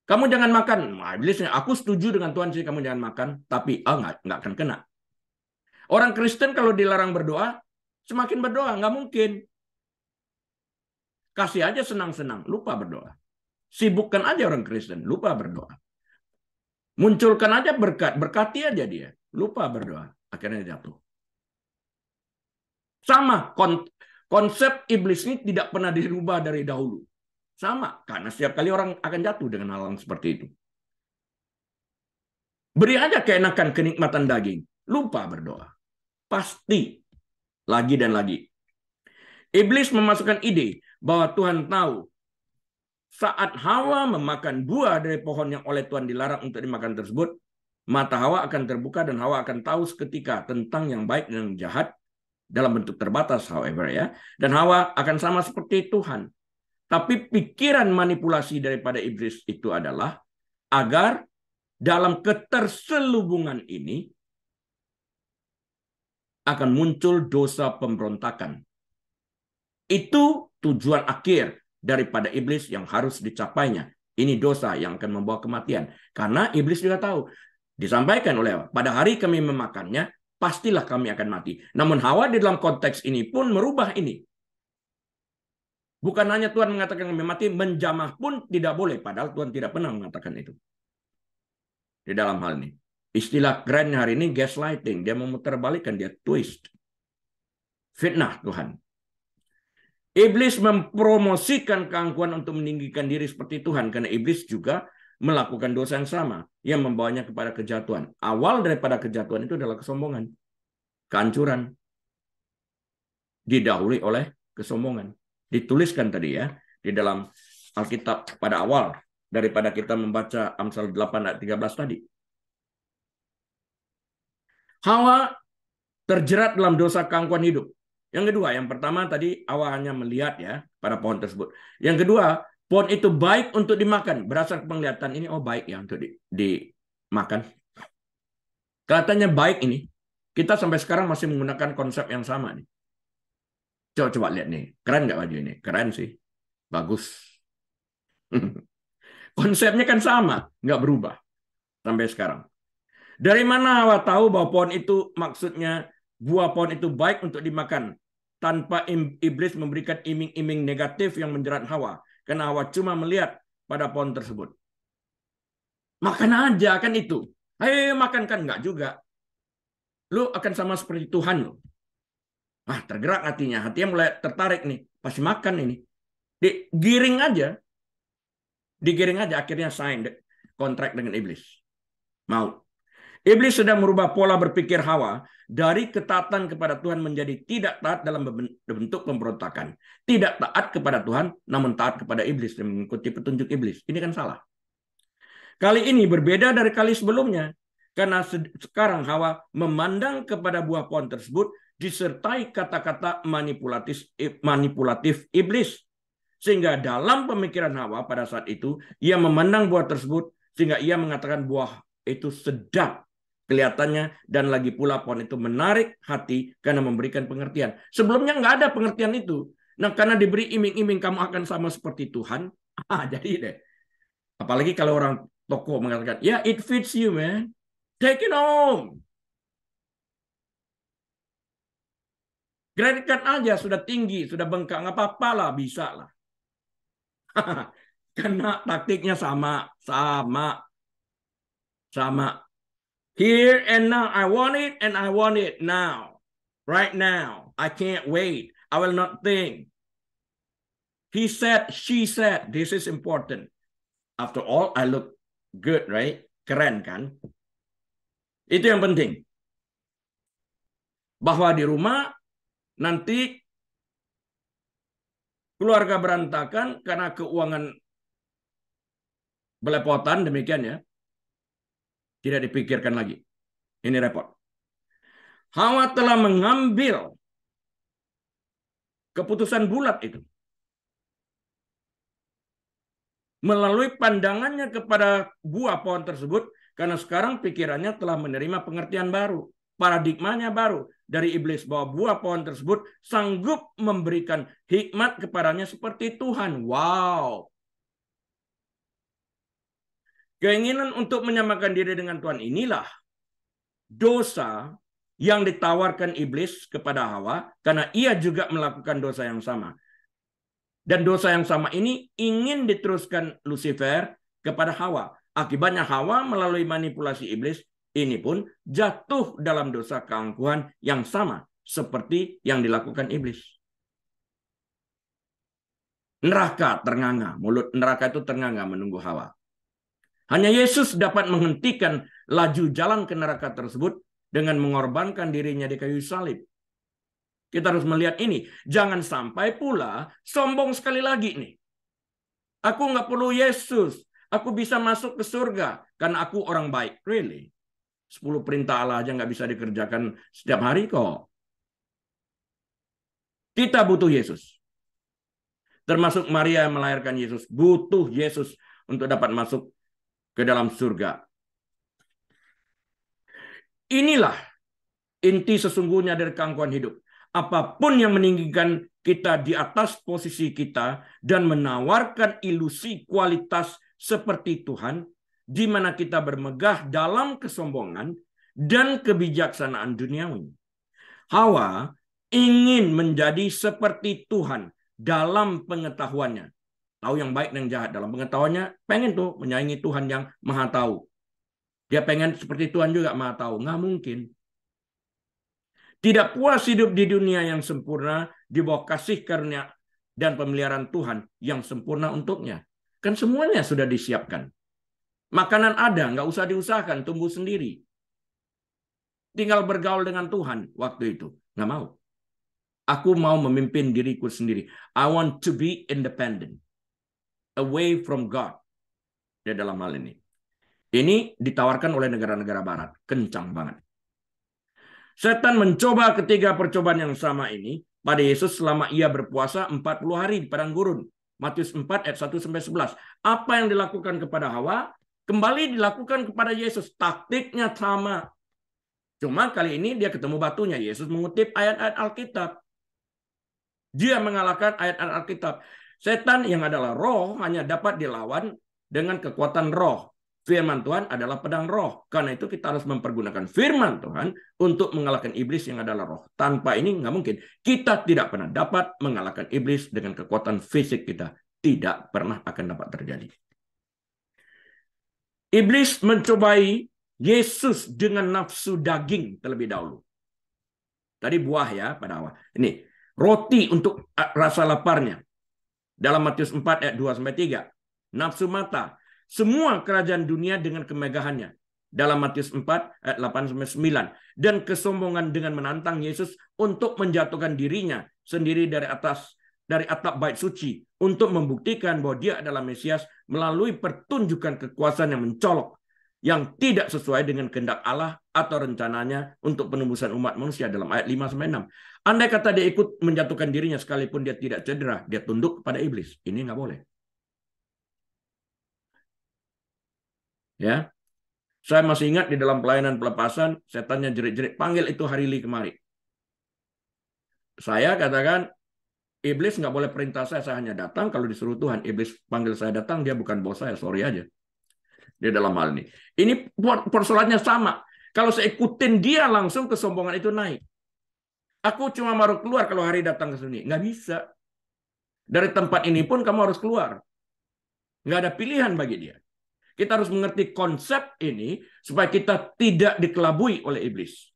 Kamu jangan makan. Nah, iblisnya, aku setuju dengan Tuhan sih kamu jangan makan, tapi ah oh, nggak nggak akan kena. Orang Kristen kalau dilarang berdoa, semakin berdoa nggak mungkin. Kasih aja senang-senang, lupa berdoa. Sibukkan aja orang Kristen, lupa berdoa. Munculkan aja berkat, berkati aja dia. Lupa berdoa, akhirnya dia jatuh. Sama, konsep iblis ini tidak pernah dirubah dari dahulu. Sama, karena setiap kali orang akan jatuh dengan hal yang seperti itu. Beri aja keenakan kenikmatan daging. Lupa berdoa. Pasti. Lagi dan lagi. Iblis memasukkan ide bahwa Tuhan tahu saat ya. Hawa memakan buah dari pohon yang oleh Tuhan dilarang untuk dimakan tersebut, mata Hawa akan terbuka dan Hawa akan tahu seketika tentang yang baik dan yang jahat dalam bentuk terbatas, however ya. Dan Hawa akan sama seperti Tuhan. Tapi pikiran manipulasi daripada iblis itu adalah agar dalam keterselubungan ini akan muncul dosa pemberontakan. Itu tujuan akhir daripada iblis yang harus dicapainya. Ini dosa yang akan membawa kematian. Karena iblis juga tahu. Disampaikan oleh pada hari kami memakannya, pastilah kami akan mati. Namun Hawa di dalam konteks ini pun merubah ini. Bukan hanya Tuhan mengatakan kami mati, menjamah pun tidak boleh. Padahal Tuhan tidak pernah mengatakan itu. Di dalam hal ini. Istilah grand hari ini gaslighting. Dia memutarbalikkan, dia twist. Fitnah Tuhan. Iblis mempromosikan keangkuhan untuk meninggikan diri seperti Tuhan karena iblis juga melakukan dosa yang sama yang membawanya kepada kejatuhan. Awal daripada kejatuhan itu adalah kesombongan, kehancuran. Didahului oleh kesombongan. Dituliskan tadi ya di dalam Alkitab pada awal daripada kita membaca Amsal 8 ayat 13 tadi. Hawa terjerat dalam dosa keangkuhan hidup. Yang kedua, yang pertama tadi awalnya melihat ya pada pohon tersebut. Yang kedua, pohon itu baik untuk dimakan. Berasal penglihatan ini, oh baik ya untuk di, dimakan. Kelihatannya baik ini. Kita sampai sekarang masih menggunakan konsep yang sama nih. Coba coba lihat nih, keren nggak baju ini? Keren sih, bagus. Konsepnya kan sama, nggak berubah sampai sekarang. Dari mana Hawa tahu bahwa pohon itu maksudnya buah pohon itu baik untuk dimakan? tanpa iblis memberikan iming-iming negatif yang menjerat Hawa. Karena Hawa cuma melihat pada pohon tersebut. Makan aja kan itu. Ayo makan kan enggak juga. Lu akan sama seperti Tuhan lu. Ah, tergerak hatinya. Hatinya mulai tertarik nih. Pasti makan ini. Digiring aja. Digiring aja akhirnya sign kontrak dengan iblis. Mau. Iblis sudah merubah pola berpikir Hawa dari ketaatan kepada Tuhan menjadi tidak taat dalam bentuk pemberontakan. Tidak taat kepada Tuhan, namun taat kepada iblis dan mengikuti petunjuk iblis. Ini kan salah. Kali ini berbeda dari kali sebelumnya. Karena sekarang Hawa memandang kepada buah pohon tersebut disertai kata-kata manipulatif, manipulatif iblis. Sehingga dalam pemikiran Hawa pada saat itu, ia memandang buah tersebut sehingga ia mengatakan buah itu sedap kelihatannya dan lagi pula pohon itu menarik hati karena memberikan pengertian. Sebelumnya nggak ada pengertian itu. Nah karena diberi iming-iming kamu akan sama seperti Tuhan, ah jadi deh. Apalagi kalau orang toko mengatakan, ya yeah, it fits you man, take it home. Kreditkan aja sudah tinggi, sudah bengkak, nggak apa-apa lah, bisa lah. Karena taktiknya sama, sama, sama. Here and now, I want it and I want it now. Right now, I can't wait. I will not think. He said, she said, this is important. After all, I look good, right? Keren kan? Itu yang penting. Bahwa di rumah nanti keluarga berantakan karena keuangan belepotan demikian ya. Tidak dipikirkan lagi. Ini repot. Hawa telah mengambil keputusan bulat itu. Melalui pandangannya kepada buah pohon tersebut, karena sekarang pikirannya telah menerima pengertian baru. Paradigmanya baru dari iblis bahwa buah pohon tersebut sanggup memberikan hikmat kepadanya seperti Tuhan. Wow, Keinginan untuk menyamakan diri dengan Tuhan inilah dosa yang ditawarkan iblis kepada Hawa karena ia juga melakukan dosa yang sama. Dan dosa yang sama ini ingin diteruskan Lucifer kepada Hawa. Akibatnya Hawa melalui manipulasi iblis ini pun jatuh dalam dosa keangkuhan yang sama seperti yang dilakukan iblis. Neraka ternganga, mulut neraka itu ternganga menunggu Hawa. Hanya Yesus dapat menghentikan laju jalan ke neraka tersebut dengan mengorbankan dirinya di kayu salib. Kita harus melihat ini. Jangan sampai pula sombong sekali lagi nih. Aku nggak perlu Yesus. Aku bisa masuk ke surga karena aku orang baik. Really? Sepuluh perintah Allah aja nggak bisa dikerjakan setiap hari kok. Kita butuh Yesus. Termasuk Maria yang melahirkan Yesus. Butuh Yesus untuk dapat masuk ke dalam surga. Inilah inti sesungguhnya dari keangkuhan hidup. Apapun yang meninggikan kita di atas posisi kita dan menawarkan ilusi kualitas seperti Tuhan, di mana kita bermegah dalam kesombongan dan kebijaksanaan duniawi. Hawa ingin menjadi seperti Tuhan dalam pengetahuannya tahu yang baik dan yang jahat. Dalam pengetahuannya, pengen tuh menyaingi Tuhan yang maha tahu. Dia pengen seperti Tuhan juga maha tahu. Nggak mungkin. Tidak puas hidup di dunia yang sempurna, di bawah kasih karunia dan pemeliharaan Tuhan yang sempurna untuknya. Kan semuanya sudah disiapkan. Makanan ada, nggak usah diusahakan, tumbuh sendiri. Tinggal bergaul dengan Tuhan waktu itu. Nggak mau. Aku mau memimpin diriku sendiri. I want to be independent away from God. Ya dalam hal ini. Ini ditawarkan oleh negara-negara barat. Kencang banget. Setan mencoba ketiga percobaan yang sama ini pada Yesus selama ia berpuasa 40 hari di padang gurun. Matius 4 ayat 1 sampai 11. Apa yang dilakukan kepada Hawa kembali dilakukan kepada Yesus. Taktiknya sama. Cuma kali ini dia ketemu batunya. Yesus mengutip ayat-ayat Alkitab. Dia mengalahkan ayat-ayat Alkitab. Setan yang adalah roh hanya dapat dilawan dengan kekuatan roh. Firman Tuhan adalah pedang roh. Karena itu kita harus mempergunakan firman Tuhan untuk mengalahkan iblis yang adalah roh. Tanpa ini nggak mungkin. Kita tidak pernah dapat mengalahkan iblis dengan kekuatan fisik kita. Tidak pernah akan dapat terjadi. Iblis mencobai Yesus dengan nafsu daging terlebih dahulu. Tadi buah ya pada awal. Ini roti untuk rasa laparnya. Dalam Matius 4 ayat 2 sampai 3. Nafsu mata, semua kerajaan dunia dengan kemegahannya. Dalam Matius 4 ayat 8 sampai 9 dan kesombongan dengan menantang Yesus untuk menjatuhkan dirinya sendiri dari atas dari atap bait suci untuk membuktikan bahwa dia adalah Mesias melalui pertunjukan kekuasaan yang mencolok yang tidak sesuai dengan kehendak Allah atau rencananya untuk penembusan umat manusia dalam ayat 5 sampai 6. Andai kata dia ikut menjatuhkan dirinya sekalipun dia tidak cedera, dia tunduk kepada iblis. Ini nggak boleh. Ya, saya masih ingat di dalam pelayanan pelepasan, setannya jerit-jerit, panggil itu hari li kemari. Saya katakan, iblis nggak boleh perintah saya, saya hanya datang. Kalau disuruh Tuhan, iblis panggil saya datang, dia bukan bos saya, sorry aja. Di dalam hal ini. Ini persoalannya sama. Kalau saya ikutin dia langsung kesombongan itu naik. Aku cuma mau keluar kalau hari datang ke sini. Nggak bisa. Dari tempat ini pun kamu harus keluar. Nggak ada pilihan bagi dia. Kita harus mengerti konsep ini supaya kita tidak dikelabui oleh iblis.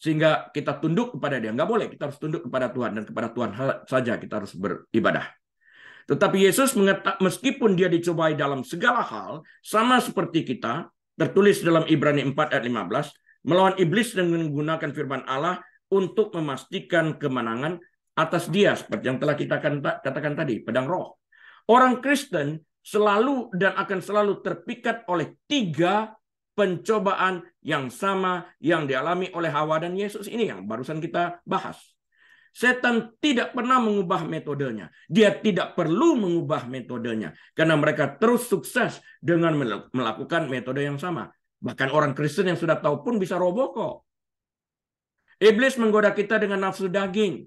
Sehingga kita tunduk kepada dia. Nggak boleh, kita harus tunduk kepada Tuhan. Dan kepada Tuhan saja kita harus beribadah. Tetapi Yesus meskipun dia dicobai dalam segala hal, sama seperti kita, tertulis dalam Ibrani 4 ayat 15, melawan iblis dengan menggunakan firman Allah untuk memastikan kemenangan atas dia seperti yang telah kita kan- katakan tadi, pedang roh. Orang Kristen selalu dan akan selalu terpikat oleh tiga pencobaan yang sama yang dialami oleh Hawa dan Yesus ini yang barusan kita bahas. Setan tidak pernah mengubah metodenya. Dia tidak perlu mengubah metodenya karena mereka terus sukses dengan melakukan metode yang sama. Bahkan orang Kristen yang sudah tahu pun bisa roboh kok. Iblis menggoda kita dengan nafsu daging,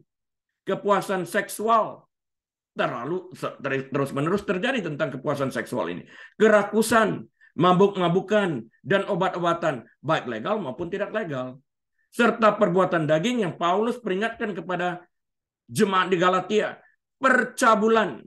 kepuasan seksual, terlalu terus-menerus terjadi tentang kepuasan seksual ini. Kerakusan, mabuk-mabukan, dan obat-obatan, baik legal maupun tidak legal. Serta perbuatan daging yang Paulus peringatkan kepada jemaat di Galatia. Percabulan,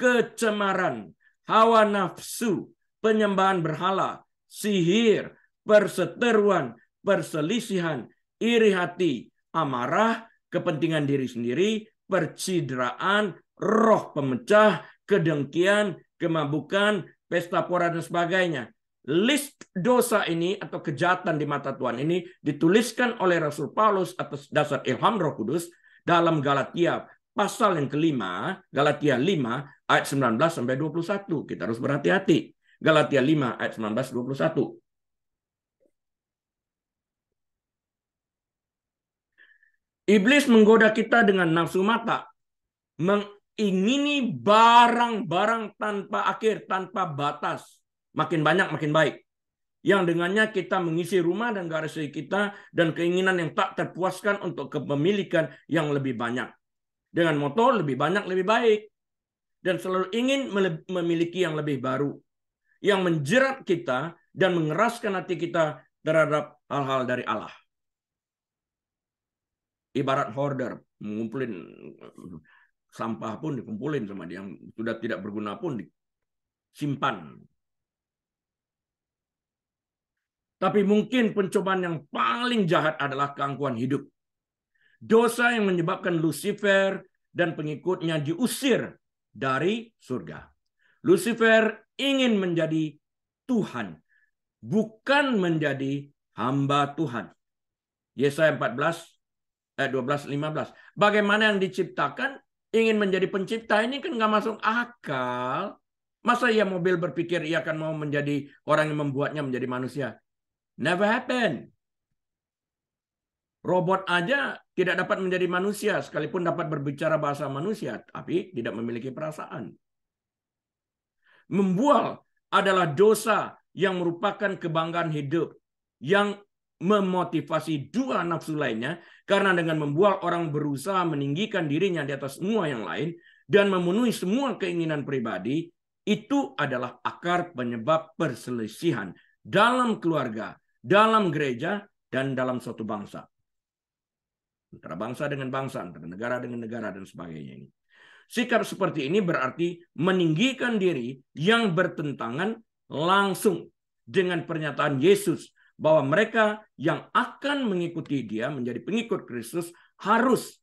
kecemaran, hawa nafsu, penyembahan berhala, sihir, perseteruan, perselisihan, iri hati, amarah, kepentingan diri sendiri, percideraan, roh pemecah, kedengkian, kemabukan, pesta pora dan sebagainya. List dosa ini atau kejahatan di mata Tuhan ini dituliskan oleh Rasul Paulus atas dasar ilham Roh Kudus dalam Galatia pasal yang kelima, Galatia 5 ayat 19 sampai 21. Kita harus berhati-hati. Galatia 5 ayat 19 21. Iblis menggoda kita dengan nafsu mata, mengingini barang-barang tanpa akhir, tanpa batas. Makin banyak makin baik. Yang dengannya kita mengisi rumah dan garasi kita dan keinginan yang tak terpuaskan untuk kepemilikan yang lebih banyak. Dengan motor lebih banyak lebih baik. Dan selalu ingin memiliki yang lebih baru yang menjerat kita dan mengeraskan hati kita terhadap hal-hal dari Allah. Ibarat hoarder, mengumpulin sampah pun dikumpulin sama dia, yang sudah tidak berguna pun disimpan. Tapi mungkin pencobaan yang paling jahat adalah keangkuhan hidup. Dosa yang menyebabkan Lucifer dan pengikutnya diusir dari surga. Lucifer ingin menjadi Tuhan, bukan menjadi hamba Tuhan. Yesaya 14 eh 12 15. Bagaimana yang diciptakan ingin menjadi pencipta ini kan nggak masuk akal. Masa ia mobil berpikir ia akan mau menjadi orang yang membuatnya menjadi manusia? Never happen. Robot aja tidak dapat menjadi manusia sekalipun dapat berbicara bahasa manusia tapi tidak memiliki perasaan. Membual adalah dosa yang merupakan kebanggaan hidup yang memotivasi dua nafsu lainnya karena dengan membual orang berusaha meninggikan dirinya di atas semua yang lain dan memenuhi semua keinginan pribadi itu adalah akar penyebab perselisihan dalam keluarga, dalam gereja, dan dalam suatu bangsa. Antara bangsa dengan bangsa, antara negara dengan negara, dan sebagainya ini. Sikap seperti ini berarti meninggikan diri yang bertentangan langsung dengan pernyataan Yesus bahwa mereka yang akan mengikuti dia menjadi pengikut Kristus harus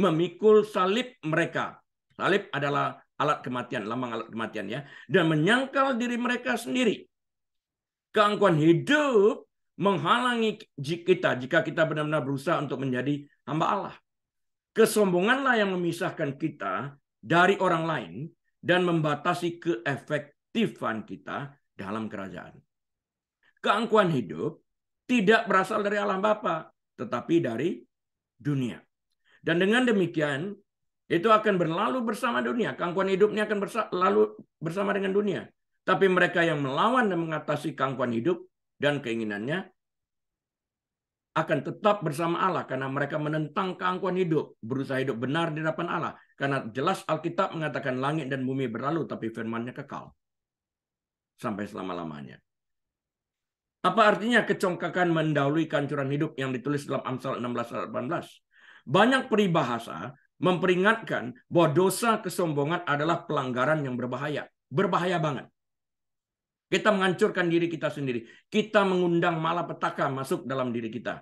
memikul salib mereka. Salib adalah alat kematian, lambang alat kematian ya, dan menyangkal diri mereka sendiri. Keangkuhan hidup menghalangi kita jika kita benar-benar berusaha untuk menjadi hamba Allah. Kesombonganlah yang memisahkan kita dari orang lain dan membatasi keefektifan kita dalam kerajaan. Keangkuhan hidup tidak berasal dari alam Bapa, tetapi dari dunia. Dan dengan demikian, itu akan berlalu bersama dunia. Keangkuhan hidupnya akan berlalu bersama dengan dunia. Tapi mereka yang melawan dan mengatasi keangkuhan hidup dan keinginannya akan tetap bersama Allah karena mereka menentang keangkuhan hidup, berusaha hidup benar di hadapan Allah. Karena jelas Alkitab mengatakan langit dan bumi berlalu, tapi firmannya kekal. Sampai selama-lamanya. Apa artinya kecongkakan mendahului kancuran hidup yang ditulis dalam Amsal 16-18? Banyak peribahasa memperingatkan bahwa dosa kesombongan adalah pelanggaran yang berbahaya. Berbahaya banget. Kita menghancurkan diri kita sendiri. Kita mengundang malapetaka masuk dalam diri kita.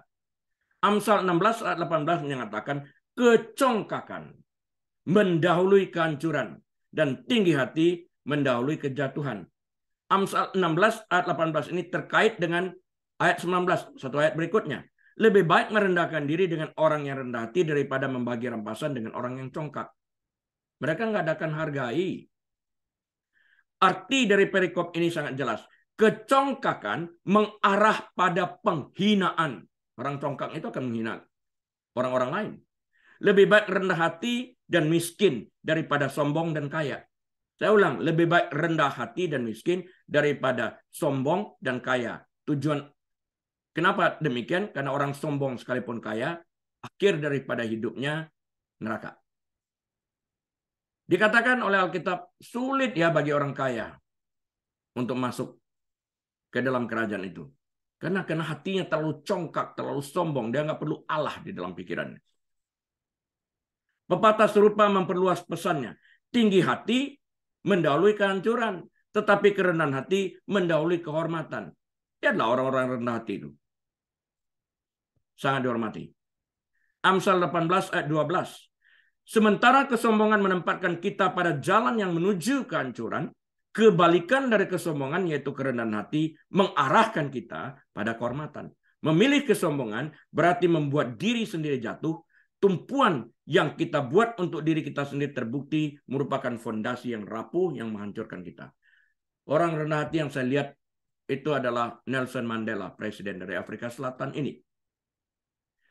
Amsal 16 ayat 18 menyatakan kecongkakan mendahului kehancuran dan tinggi hati mendahului kejatuhan. Amsal 16 ayat 18 ini terkait dengan ayat 19, satu ayat berikutnya. Lebih baik merendahkan diri dengan orang yang rendah hati daripada membagi rampasan dengan orang yang congkak. Mereka nggak akan hargai. Arti dari perikop ini sangat jelas. Kecongkakan mengarah pada penghinaan. Orang congkak itu akan menghina orang-orang lain. Lebih baik rendah hati dan miskin daripada sombong dan kaya. Saya ulang, lebih baik rendah hati dan miskin daripada sombong dan kaya. Tujuan kenapa demikian? Karena orang sombong sekalipun kaya, akhir daripada hidupnya neraka. Dikatakan oleh Alkitab sulit ya bagi orang kaya untuk masuk ke dalam kerajaan itu. Karena karena hatinya terlalu congkak, terlalu sombong, dia nggak perlu Allah di dalam pikirannya. Pepatah serupa memperluas pesannya. Tinggi hati mendahului kehancuran, tetapi kerendahan hati mendahului kehormatan. adalah orang-orang rendah hati itu. Sangat dihormati. Amsal 18 ayat 12. Sementara kesombongan menempatkan kita pada jalan yang menuju kehancuran, kebalikan dari kesombongan yaitu kerendahan hati mengarahkan kita pada kehormatan. Memilih kesombongan berarti membuat diri sendiri jatuh, tumpuan yang kita buat untuk diri kita sendiri terbukti merupakan fondasi yang rapuh yang menghancurkan kita. Orang rendah hati yang saya lihat itu adalah Nelson Mandela, presiden dari Afrika Selatan ini.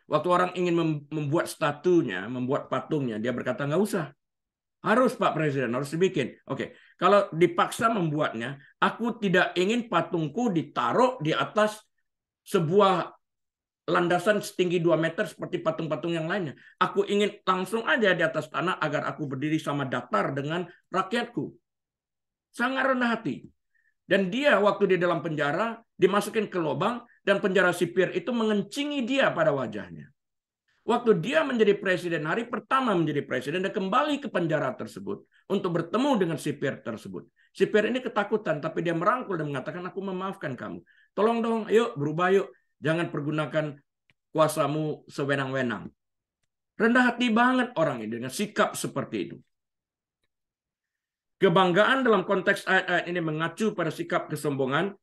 Waktu orang ingin membuat statunya, membuat patungnya, dia berkata nggak usah. Harus Pak Presiden, harus dibikin. Oke, kalau dipaksa membuatnya, aku tidak ingin patungku ditaruh di atas sebuah landasan setinggi 2 meter seperti patung-patung yang lainnya. Aku ingin langsung aja di atas tanah agar aku berdiri sama datar dengan rakyatku. Sangat rendah hati. Dan dia waktu di dalam penjara dimasukin ke lubang dan penjara sipir itu mengencingi dia pada wajahnya. Waktu dia menjadi presiden, hari pertama menjadi presiden dan kembali ke penjara tersebut untuk bertemu dengan sipir tersebut. Sipir ini ketakutan, tapi dia merangkul dan mengatakan, aku memaafkan kamu. Tolong dong, yuk berubah yuk Jangan pergunakan kuasamu sewenang-wenang. Rendah hati banget orang ini dengan sikap seperti itu. Kebanggaan dalam konteks ayat-ayat ini mengacu pada sikap kesombongan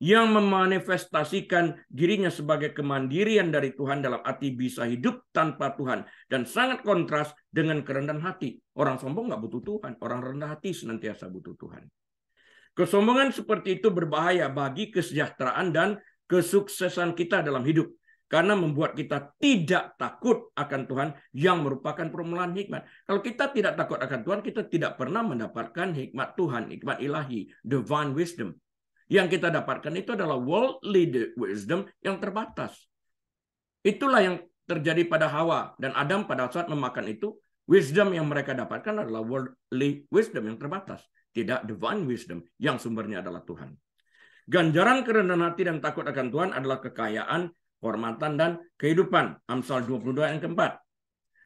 yang memanifestasikan dirinya sebagai kemandirian dari Tuhan dalam arti bisa hidup tanpa Tuhan dan sangat kontras dengan kerendahan hati. Orang sombong nggak butuh Tuhan, orang rendah hati senantiasa butuh Tuhan. Kesombongan seperti itu berbahaya bagi kesejahteraan dan kesuksesan kita dalam hidup. Karena membuat kita tidak takut akan Tuhan yang merupakan permulaan hikmat. Kalau kita tidak takut akan Tuhan, kita tidak pernah mendapatkan hikmat Tuhan, hikmat ilahi, divine wisdom. Yang kita dapatkan itu adalah worldly wisdom yang terbatas. Itulah yang terjadi pada Hawa dan Adam pada saat memakan itu. Wisdom yang mereka dapatkan adalah worldly wisdom yang terbatas. Tidak divine wisdom yang sumbernya adalah Tuhan. Ganjaran kerendahan hati dan takut akan Tuhan adalah kekayaan, kehormatan, dan kehidupan. Amsal 22 yang keempat.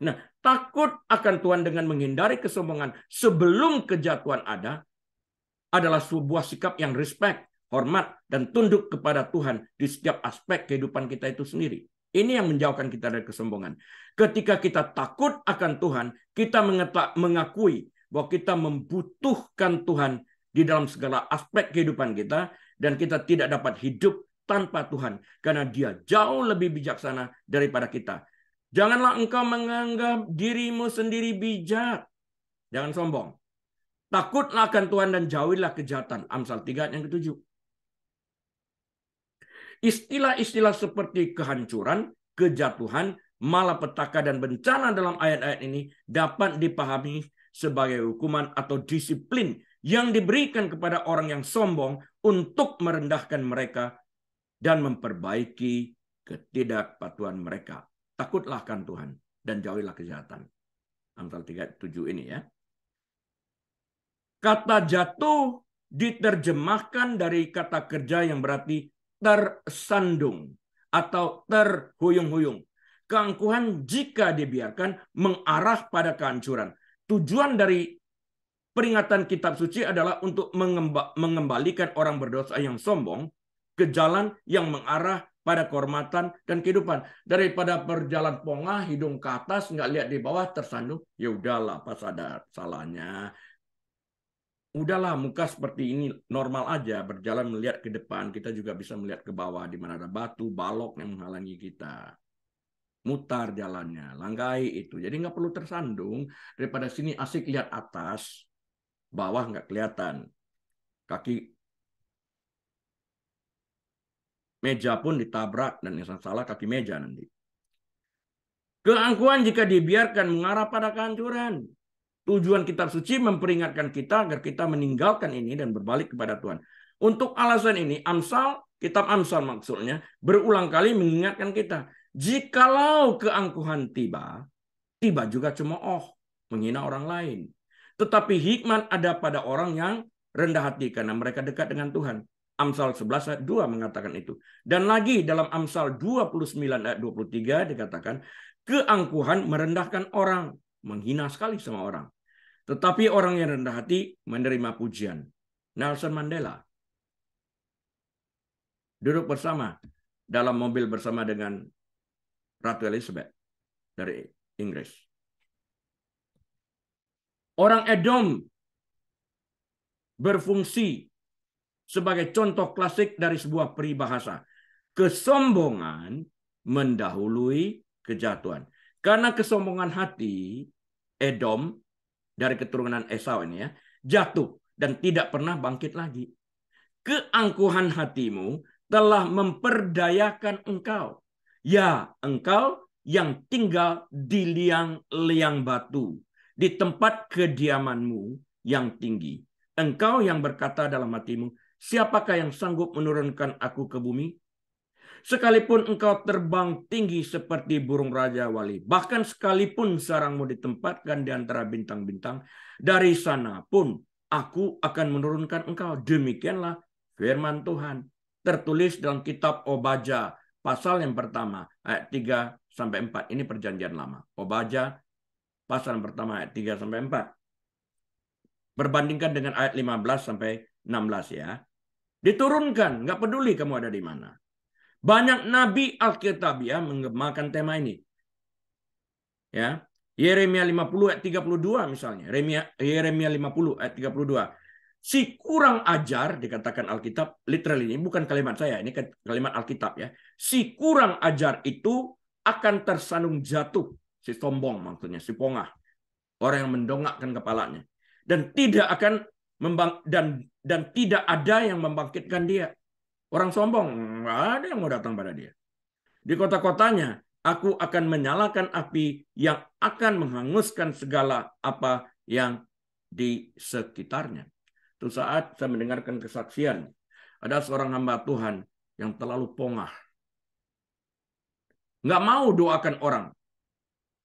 Nah, takut akan Tuhan dengan menghindari kesombongan sebelum kejatuhan ada adalah sebuah sikap yang respect, hormat, dan tunduk kepada Tuhan di setiap aspek kehidupan kita itu sendiri. Ini yang menjauhkan kita dari kesombongan. Ketika kita takut akan Tuhan, kita mengakui bahwa kita membutuhkan Tuhan di dalam segala aspek kehidupan kita dan kita tidak dapat hidup tanpa Tuhan karena Dia jauh lebih bijaksana daripada kita. Janganlah engkau menganggap dirimu sendiri bijak. Jangan sombong. Takutlah akan Tuhan dan jauhilah kejahatan. Amsal 3 yang ketujuh. Istilah-istilah seperti kehancuran, kejatuhan, malapetaka, dan bencana dalam ayat-ayat ini dapat dipahami sebagai hukuman atau disiplin yang diberikan kepada orang yang sombong untuk merendahkan mereka dan memperbaiki ketidakpatuhan mereka. Takutlah akan Tuhan dan jauhilah kejahatan. Amsal 37 ini ya. Kata jatuh diterjemahkan dari kata kerja yang berarti tersandung atau terhuyung-huyung. Keangkuhan jika dibiarkan mengarah pada kehancuran. Tujuan dari Peringatan kitab suci adalah untuk mengembalikan orang berdosa yang sombong ke jalan yang mengarah pada kehormatan dan kehidupan. Daripada berjalan pongah, hidung ke atas, nggak lihat di bawah, tersandung. Ya udahlah, pas ada salahnya. Udahlah, muka seperti ini normal aja. Berjalan melihat ke depan, kita juga bisa melihat ke bawah. Di mana ada batu, balok yang menghalangi kita. Mutar jalannya, langgai itu. Jadi nggak perlu tersandung. Daripada sini asik lihat atas, bawah nggak kelihatan. Kaki meja pun ditabrak dan yang salah kaki meja nanti. Keangkuhan jika dibiarkan mengarah pada kehancuran. Tujuan kitab suci memperingatkan kita agar kita meninggalkan ini dan berbalik kepada Tuhan. Untuk alasan ini, Amsal, kitab Amsal maksudnya, berulang kali mengingatkan kita. Jikalau keangkuhan tiba, tiba juga cuma oh, menghina orang lain. Tetapi hikmat ada pada orang yang rendah hati karena mereka dekat dengan Tuhan. Amsal 11 ayat 2 mengatakan itu. Dan lagi dalam Amsal 29 ayat 23 dikatakan, keangkuhan merendahkan orang, menghina sekali sama orang. Tetapi orang yang rendah hati menerima pujian. Nelson Mandela duduk bersama dalam mobil bersama dengan Ratu Elizabeth dari Inggris. Orang Edom berfungsi sebagai contoh klasik dari sebuah peribahasa. Kesombongan mendahului kejatuhan. Karena kesombongan hati Edom dari keturunan Esau ini ya, jatuh dan tidak pernah bangkit lagi. Keangkuhan hatimu telah memperdayakan engkau. Ya, engkau yang tinggal di liang-liang batu di tempat kediamanmu yang tinggi. Engkau yang berkata dalam hatimu, siapakah yang sanggup menurunkan aku ke bumi? Sekalipun engkau terbang tinggi seperti burung raja wali, bahkan sekalipun sarangmu ditempatkan di antara bintang-bintang, dari sana pun aku akan menurunkan engkau. Demikianlah firman Tuhan tertulis dalam kitab Obaja pasal yang pertama ayat 3 sampai 4. Ini perjanjian lama. Obaja pasal pertama ayat 3 sampai 4. Berbandingkan dengan ayat 15 sampai 16 ya. Diturunkan, nggak peduli kamu ada di mana. Banyak nabi Alkitabiah mengemakan tema ini. Ya. Yeremia 50 ayat 32 misalnya. Yeremia, Yeremia 50 ayat 32. Si kurang ajar dikatakan Alkitab, literal ini bukan kalimat saya, ini kalimat Alkitab ya. Si kurang ajar itu akan tersandung jatuh si sombong maksudnya, si pongah. Orang yang mendongakkan kepalanya. Dan tidak akan membang dan dan tidak ada yang membangkitkan dia. Orang sombong, nggak ada yang mau datang pada dia. Di kota-kotanya, aku akan menyalakan api yang akan menghanguskan segala apa yang di sekitarnya. Itu saat saya mendengarkan kesaksian. Ada seorang hamba Tuhan yang terlalu pongah. Nggak mau doakan orang.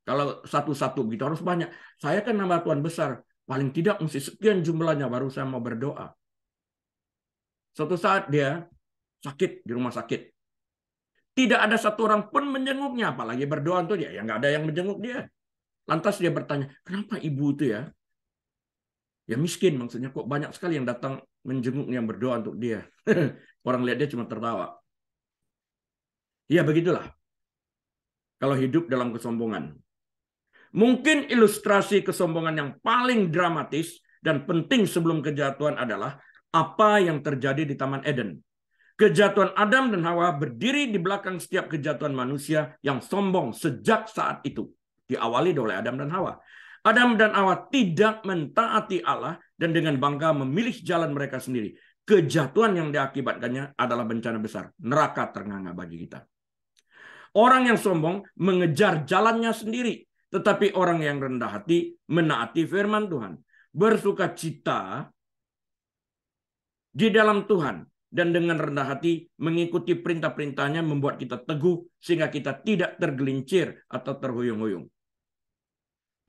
Kalau satu-satu gitu harus banyak. Saya kan nama Tuhan besar. Paling tidak mesti sekian jumlahnya baru saya mau berdoa. Suatu saat dia sakit di rumah sakit. Tidak ada satu orang pun menjenguknya. Apalagi berdoa untuk dia. Ya nggak ada yang menjenguk dia. Lantas dia bertanya, kenapa ibu itu ya? Ya miskin maksudnya kok banyak sekali yang datang menjenguknya yang berdoa untuk dia. orang lihat dia cuma tertawa. Ya begitulah. Kalau hidup dalam kesombongan. Mungkin ilustrasi kesombongan yang paling dramatis dan penting sebelum kejatuhan adalah apa yang terjadi di Taman Eden. Kejatuhan Adam dan Hawa berdiri di belakang setiap kejatuhan manusia yang sombong sejak saat itu. Diawali oleh Adam dan Hawa. Adam dan Hawa tidak mentaati Allah dan dengan bangga memilih jalan mereka sendiri. Kejatuhan yang diakibatkannya adalah bencana besar. Neraka ternganga bagi kita. Orang yang sombong mengejar jalannya sendiri. Tetapi orang yang rendah hati menaati firman Tuhan. Bersuka cita di dalam Tuhan. Dan dengan rendah hati mengikuti perintah-perintahnya membuat kita teguh sehingga kita tidak tergelincir atau terhuyung-huyung.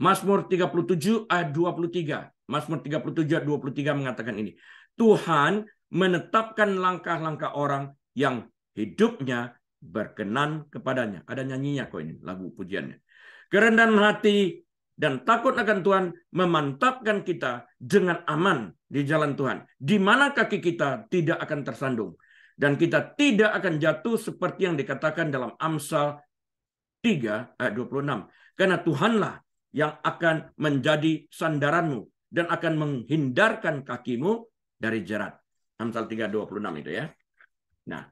Mazmur 37 ayat 23. Mazmur 37 ayat 23 mengatakan ini. Tuhan menetapkan langkah-langkah orang yang hidupnya berkenan kepadanya. Ada nyanyinya kok ini, lagu pujiannya. Kerendahan hati dan takut akan Tuhan memantapkan kita dengan aman di jalan Tuhan. Di mana kaki kita tidak akan tersandung. Dan kita tidak akan jatuh seperti yang dikatakan dalam Amsal 3 ayat 26. Karena Tuhanlah yang akan menjadi sandaranmu dan akan menghindarkan kakimu dari jerat. Amsal 3 26 itu ya. Nah,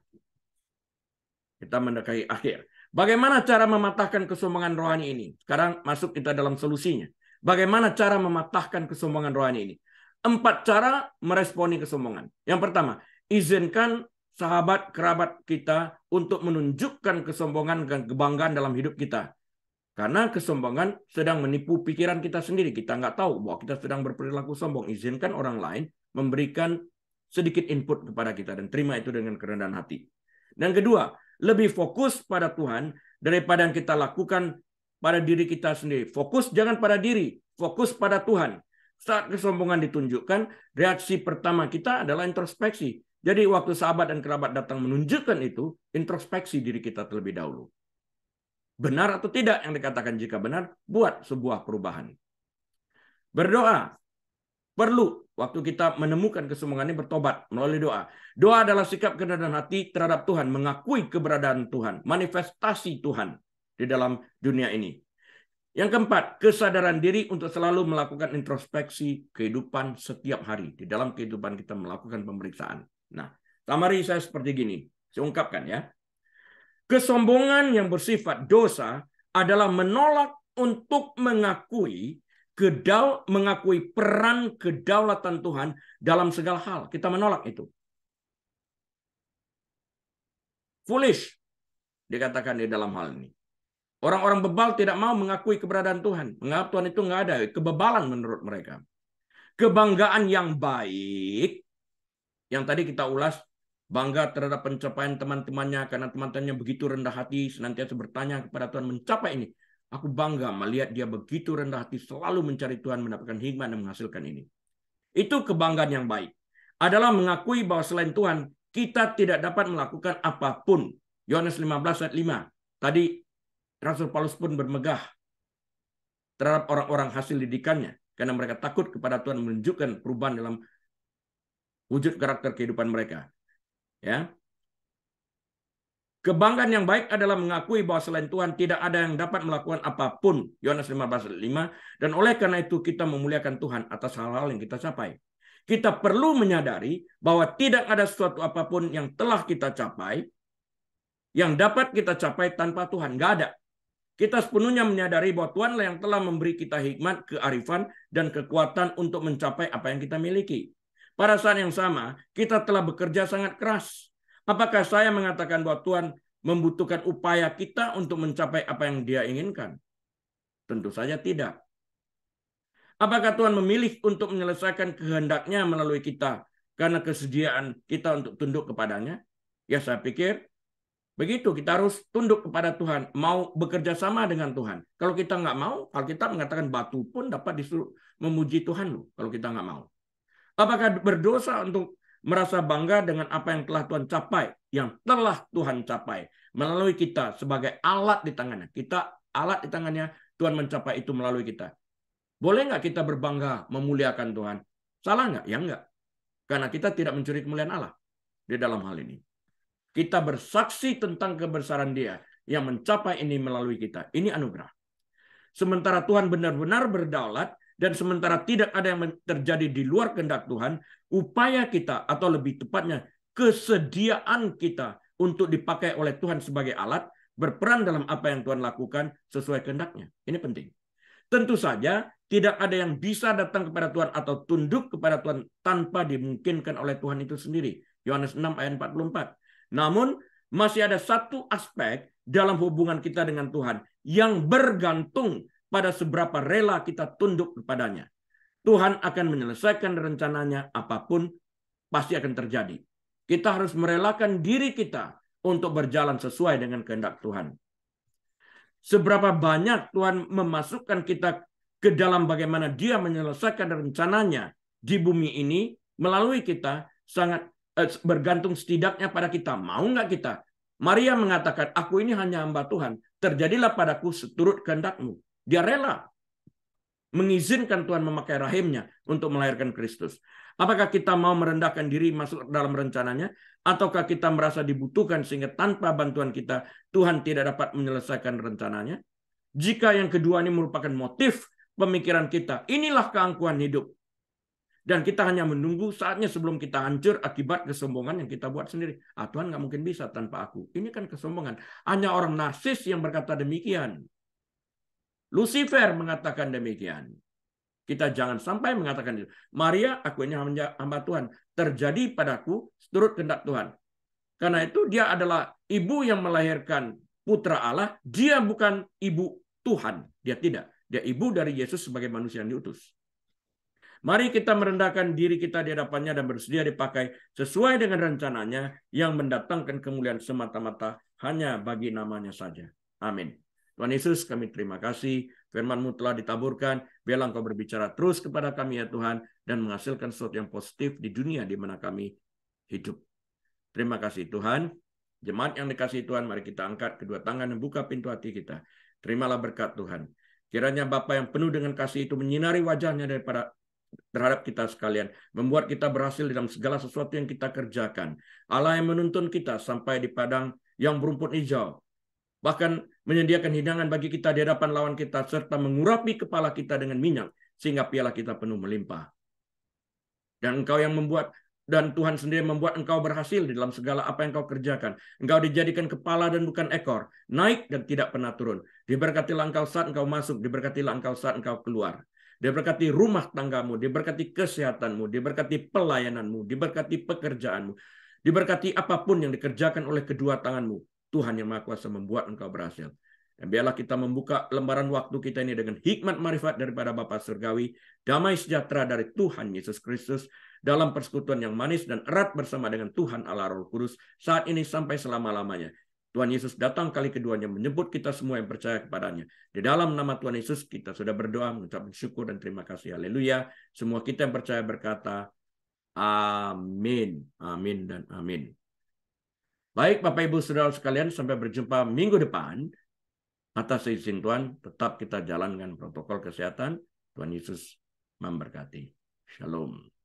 kita mendekati akhir. Bagaimana cara mematahkan kesombongan rohani ini? Sekarang masuk kita dalam solusinya. Bagaimana cara mematahkan kesombongan rohani ini? Empat cara meresponi kesombongan. Yang pertama, izinkan sahabat kerabat kita untuk menunjukkan kesombongan dan kebanggaan dalam hidup kita. Karena kesombongan sedang menipu pikiran kita sendiri. Kita nggak tahu bahwa kita sedang berperilaku sombong. Izinkan orang lain memberikan sedikit input kepada kita dan terima itu dengan kerendahan hati. Dan kedua, lebih fokus pada Tuhan daripada yang kita lakukan pada diri kita sendiri. Fokus jangan pada diri, fokus pada Tuhan. Saat kesombongan ditunjukkan, reaksi pertama kita adalah introspeksi. Jadi waktu sahabat dan kerabat datang menunjukkan itu, introspeksi diri kita terlebih dahulu. Benar atau tidak yang dikatakan jika benar, buat sebuah perubahan. Berdoa perlu Waktu kita menemukan ini bertobat melalui doa. Doa adalah sikap kerendahan hati terhadap Tuhan, mengakui keberadaan Tuhan, manifestasi Tuhan di dalam dunia ini. Yang keempat, kesadaran diri untuk selalu melakukan introspeksi kehidupan setiap hari. Di dalam kehidupan kita melakukan pemeriksaan. Nah, samari saya seperti gini. Saya ungkapkan ya. Kesombongan yang bersifat dosa adalah menolak untuk mengakui kedau mengakui peran kedaulatan Tuhan dalam segala hal. Kita menolak itu. Foolish dikatakan di dalam hal ini. Orang-orang bebal tidak mau mengakui keberadaan Tuhan. Menganggap Tuhan itu nggak ada. Kebebalan menurut mereka. Kebanggaan yang baik. Yang tadi kita ulas. Bangga terhadap pencapaian teman-temannya. Karena teman-temannya begitu rendah hati. Senantiasa bertanya kepada Tuhan. Mencapai ini. Aku bangga melihat dia begitu rendah hati selalu mencari Tuhan mendapatkan hikmat dan menghasilkan ini. Itu kebanggaan yang baik. Adalah mengakui bahwa selain Tuhan, kita tidak dapat melakukan apapun. Yohanes 15 ayat 5. Tadi Rasul Paulus pun bermegah terhadap orang-orang hasil didikannya. Karena mereka takut kepada Tuhan menunjukkan perubahan dalam wujud karakter kehidupan mereka. Ya, Kebanggaan yang baik adalah mengakui bahwa selain Tuhan tidak ada yang dapat melakukan apapun. Yohanes 15:5 dan oleh karena itu kita memuliakan Tuhan atas hal-hal yang kita capai. Kita perlu menyadari bahwa tidak ada sesuatu apapun yang telah kita capai yang dapat kita capai tanpa Tuhan. Gak ada. Kita sepenuhnya menyadari bahwa Tuhanlah yang telah memberi kita hikmat, kearifan, dan kekuatan untuk mencapai apa yang kita miliki. Pada saat yang sama, kita telah bekerja sangat keras Apakah saya mengatakan bahwa Tuhan membutuhkan upaya kita untuk mencapai apa yang Dia inginkan? Tentu saja tidak. Apakah Tuhan memilih untuk menyelesaikan kehendaknya melalui kita karena kesediaan kita untuk tunduk kepadanya? Ya saya pikir begitu kita harus tunduk kepada Tuhan, mau bekerja sama dengan Tuhan. Kalau kita nggak mau, kalau kita mengatakan batu pun dapat disuruh memuji Tuhan loh, kalau kita nggak mau. Apakah berdosa untuk merasa bangga dengan apa yang telah Tuhan capai, yang telah Tuhan capai melalui kita sebagai alat di tangannya. Kita alat di tangannya, Tuhan mencapai itu melalui kita. Boleh nggak kita berbangga memuliakan Tuhan? Salah nggak? Ya nggak. Karena kita tidak mencuri kemuliaan Allah di dalam hal ini. Kita bersaksi tentang kebesaran dia yang mencapai ini melalui kita. Ini anugerah. Sementara Tuhan benar-benar berdaulat dan sementara tidak ada yang terjadi di luar kehendak Tuhan, upaya kita atau lebih tepatnya kesediaan kita untuk dipakai oleh Tuhan sebagai alat berperan dalam apa yang Tuhan lakukan sesuai kehendaknya. Ini penting. Tentu saja tidak ada yang bisa datang kepada Tuhan atau tunduk kepada Tuhan tanpa dimungkinkan oleh Tuhan itu sendiri. Yohanes 6 ayat 44. Namun masih ada satu aspek dalam hubungan kita dengan Tuhan yang bergantung pada seberapa rela kita tunduk kepadanya. Tuhan akan menyelesaikan rencananya apapun pasti akan terjadi. Kita harus merelakan diri kita untuk berjalan sesuai dengan kehendak Tuhan. Seberapa banyak Tuhan memasukkan kita ke dalam bagaimana dia menyelesaikan rencananya di bumi ini melalui kita sangat eh, bergantung setidaknya pada kita. Mau nggak kita? Maria mengatakan, aku ini hanya hamba Tuhan. Terjadilah padaku seturut kehendakmu. Dia rela mengizinkan Tuhan memakai rahimnya untuk melahirkan Kristus. Apakah kita mau merendahkan diri masuk dalam rencananya? Ataukah kita merasa dibutuhkan sehingga tanpa bantuan kita, Tuhan tidak dapat menyelesaikan rencananya? Jika yang kedua ini merupakan motif pemikiran kita, inilah keangkuhan hidup. Dan kita hanya menunggu saatnya sebelum kita hancur akibat kesombongan yang kita buat sendiri. Ah, Tuhan nggak mungkin bisa tanpa aku. Ini kan kesombongan. Hanya orang narsis yang berkata demikian. Lucifer mengatakan demikian. Kita jangan sampai mengatakan itu. Maria, aku ini hamba Tuhan. Terjadi padaku seturut kehendak Tuhan. Karena itu dia adalah ibu yang melahirkan putra Allah. Dia bukan ibu Tuhan. Dia tidak. Dia ibu dari Yesus sebagai manusia yang diutus. Mari kita merendahkan diri kita di hadapannya dan bersedia dipakai sesuai dengan rencananya yang mendatangkan kemuliaan semata-mata hanya bagi namanya saja. Amin. Tuhan Yesus, kami terima kasih. Firman-Mu telah ditaburkan. Biarlah Engkau berbicara terus kepada kami ya Tuhan. Dan menghasilkan sesuatu yang positif di dunia di mana kami hidup. Terima kasih Tuhan. Jemaat yang dikasih Tuhan, mari kita angkat kedua tangan dan buka pintu hati kita. Terimalah berkat Tuhan. Kiranya Bapa yang penuh dengan kasih itu menyinari wajahnya daripada terhadap kita sekalian, membuat kita berhasil dalam segala sesuatu yang kita kerjakan. Allah yang menuntun kita sampai di padang yang berumput hijau. Bahkan menyediakan hidangan bagi kita di hadapan lawan kita, serta mengurapi kepala kita dengan minyak, sehingga piala kita penuh melimpah. Dan engkau yang membuat dan Tuhan sendiri membuat engkau berhasil di dalam segala apa yang kau kerjakan. Engkau dijadikan kepala dan bukan ekor, naik dan tidak pernah turun. Diberkatilah engkau saat engkau masuk, diberkatilah engkau saat engkau keluar. Diberkati rumah tanggamu, diberkati kesehatanmu, diberkati pelayananmu, diberkati pekerjaanmu, diberkati apapun yang dikerjakan oleh kedua tanganmu. Tuhan yang Maha Kuasa membuat engkau berhasil. Dan biarlah kita membuka lembaran waktu kita ini dengan hikmat marifat daripada Bapa Surgawi, damai sejahtera dari Tuhan Yesus Kristus, dalam persekutuan yang manis dan erat bersama dengan Tuhan Allah Roh Kudus saat ini sampai selama-lamanya. Tuhan Yesus datang kali keduanya menyebut kita semua yang percaya kepadanya. Di dalam nama Tuhan Yesus kita sudah berdoa mengucapkan syukur dan terima kasih. Haleluya. Semua kita yang percaya berkata, Amin, Amin, dan Amin. Baik Bapak Ibu Saudara sekalian, sampai berjumpa minggu depan. Atas izin Tuhan, tetap kita jalankan protokol kesehatan. Tuhan Yesus memberkati. Shalom.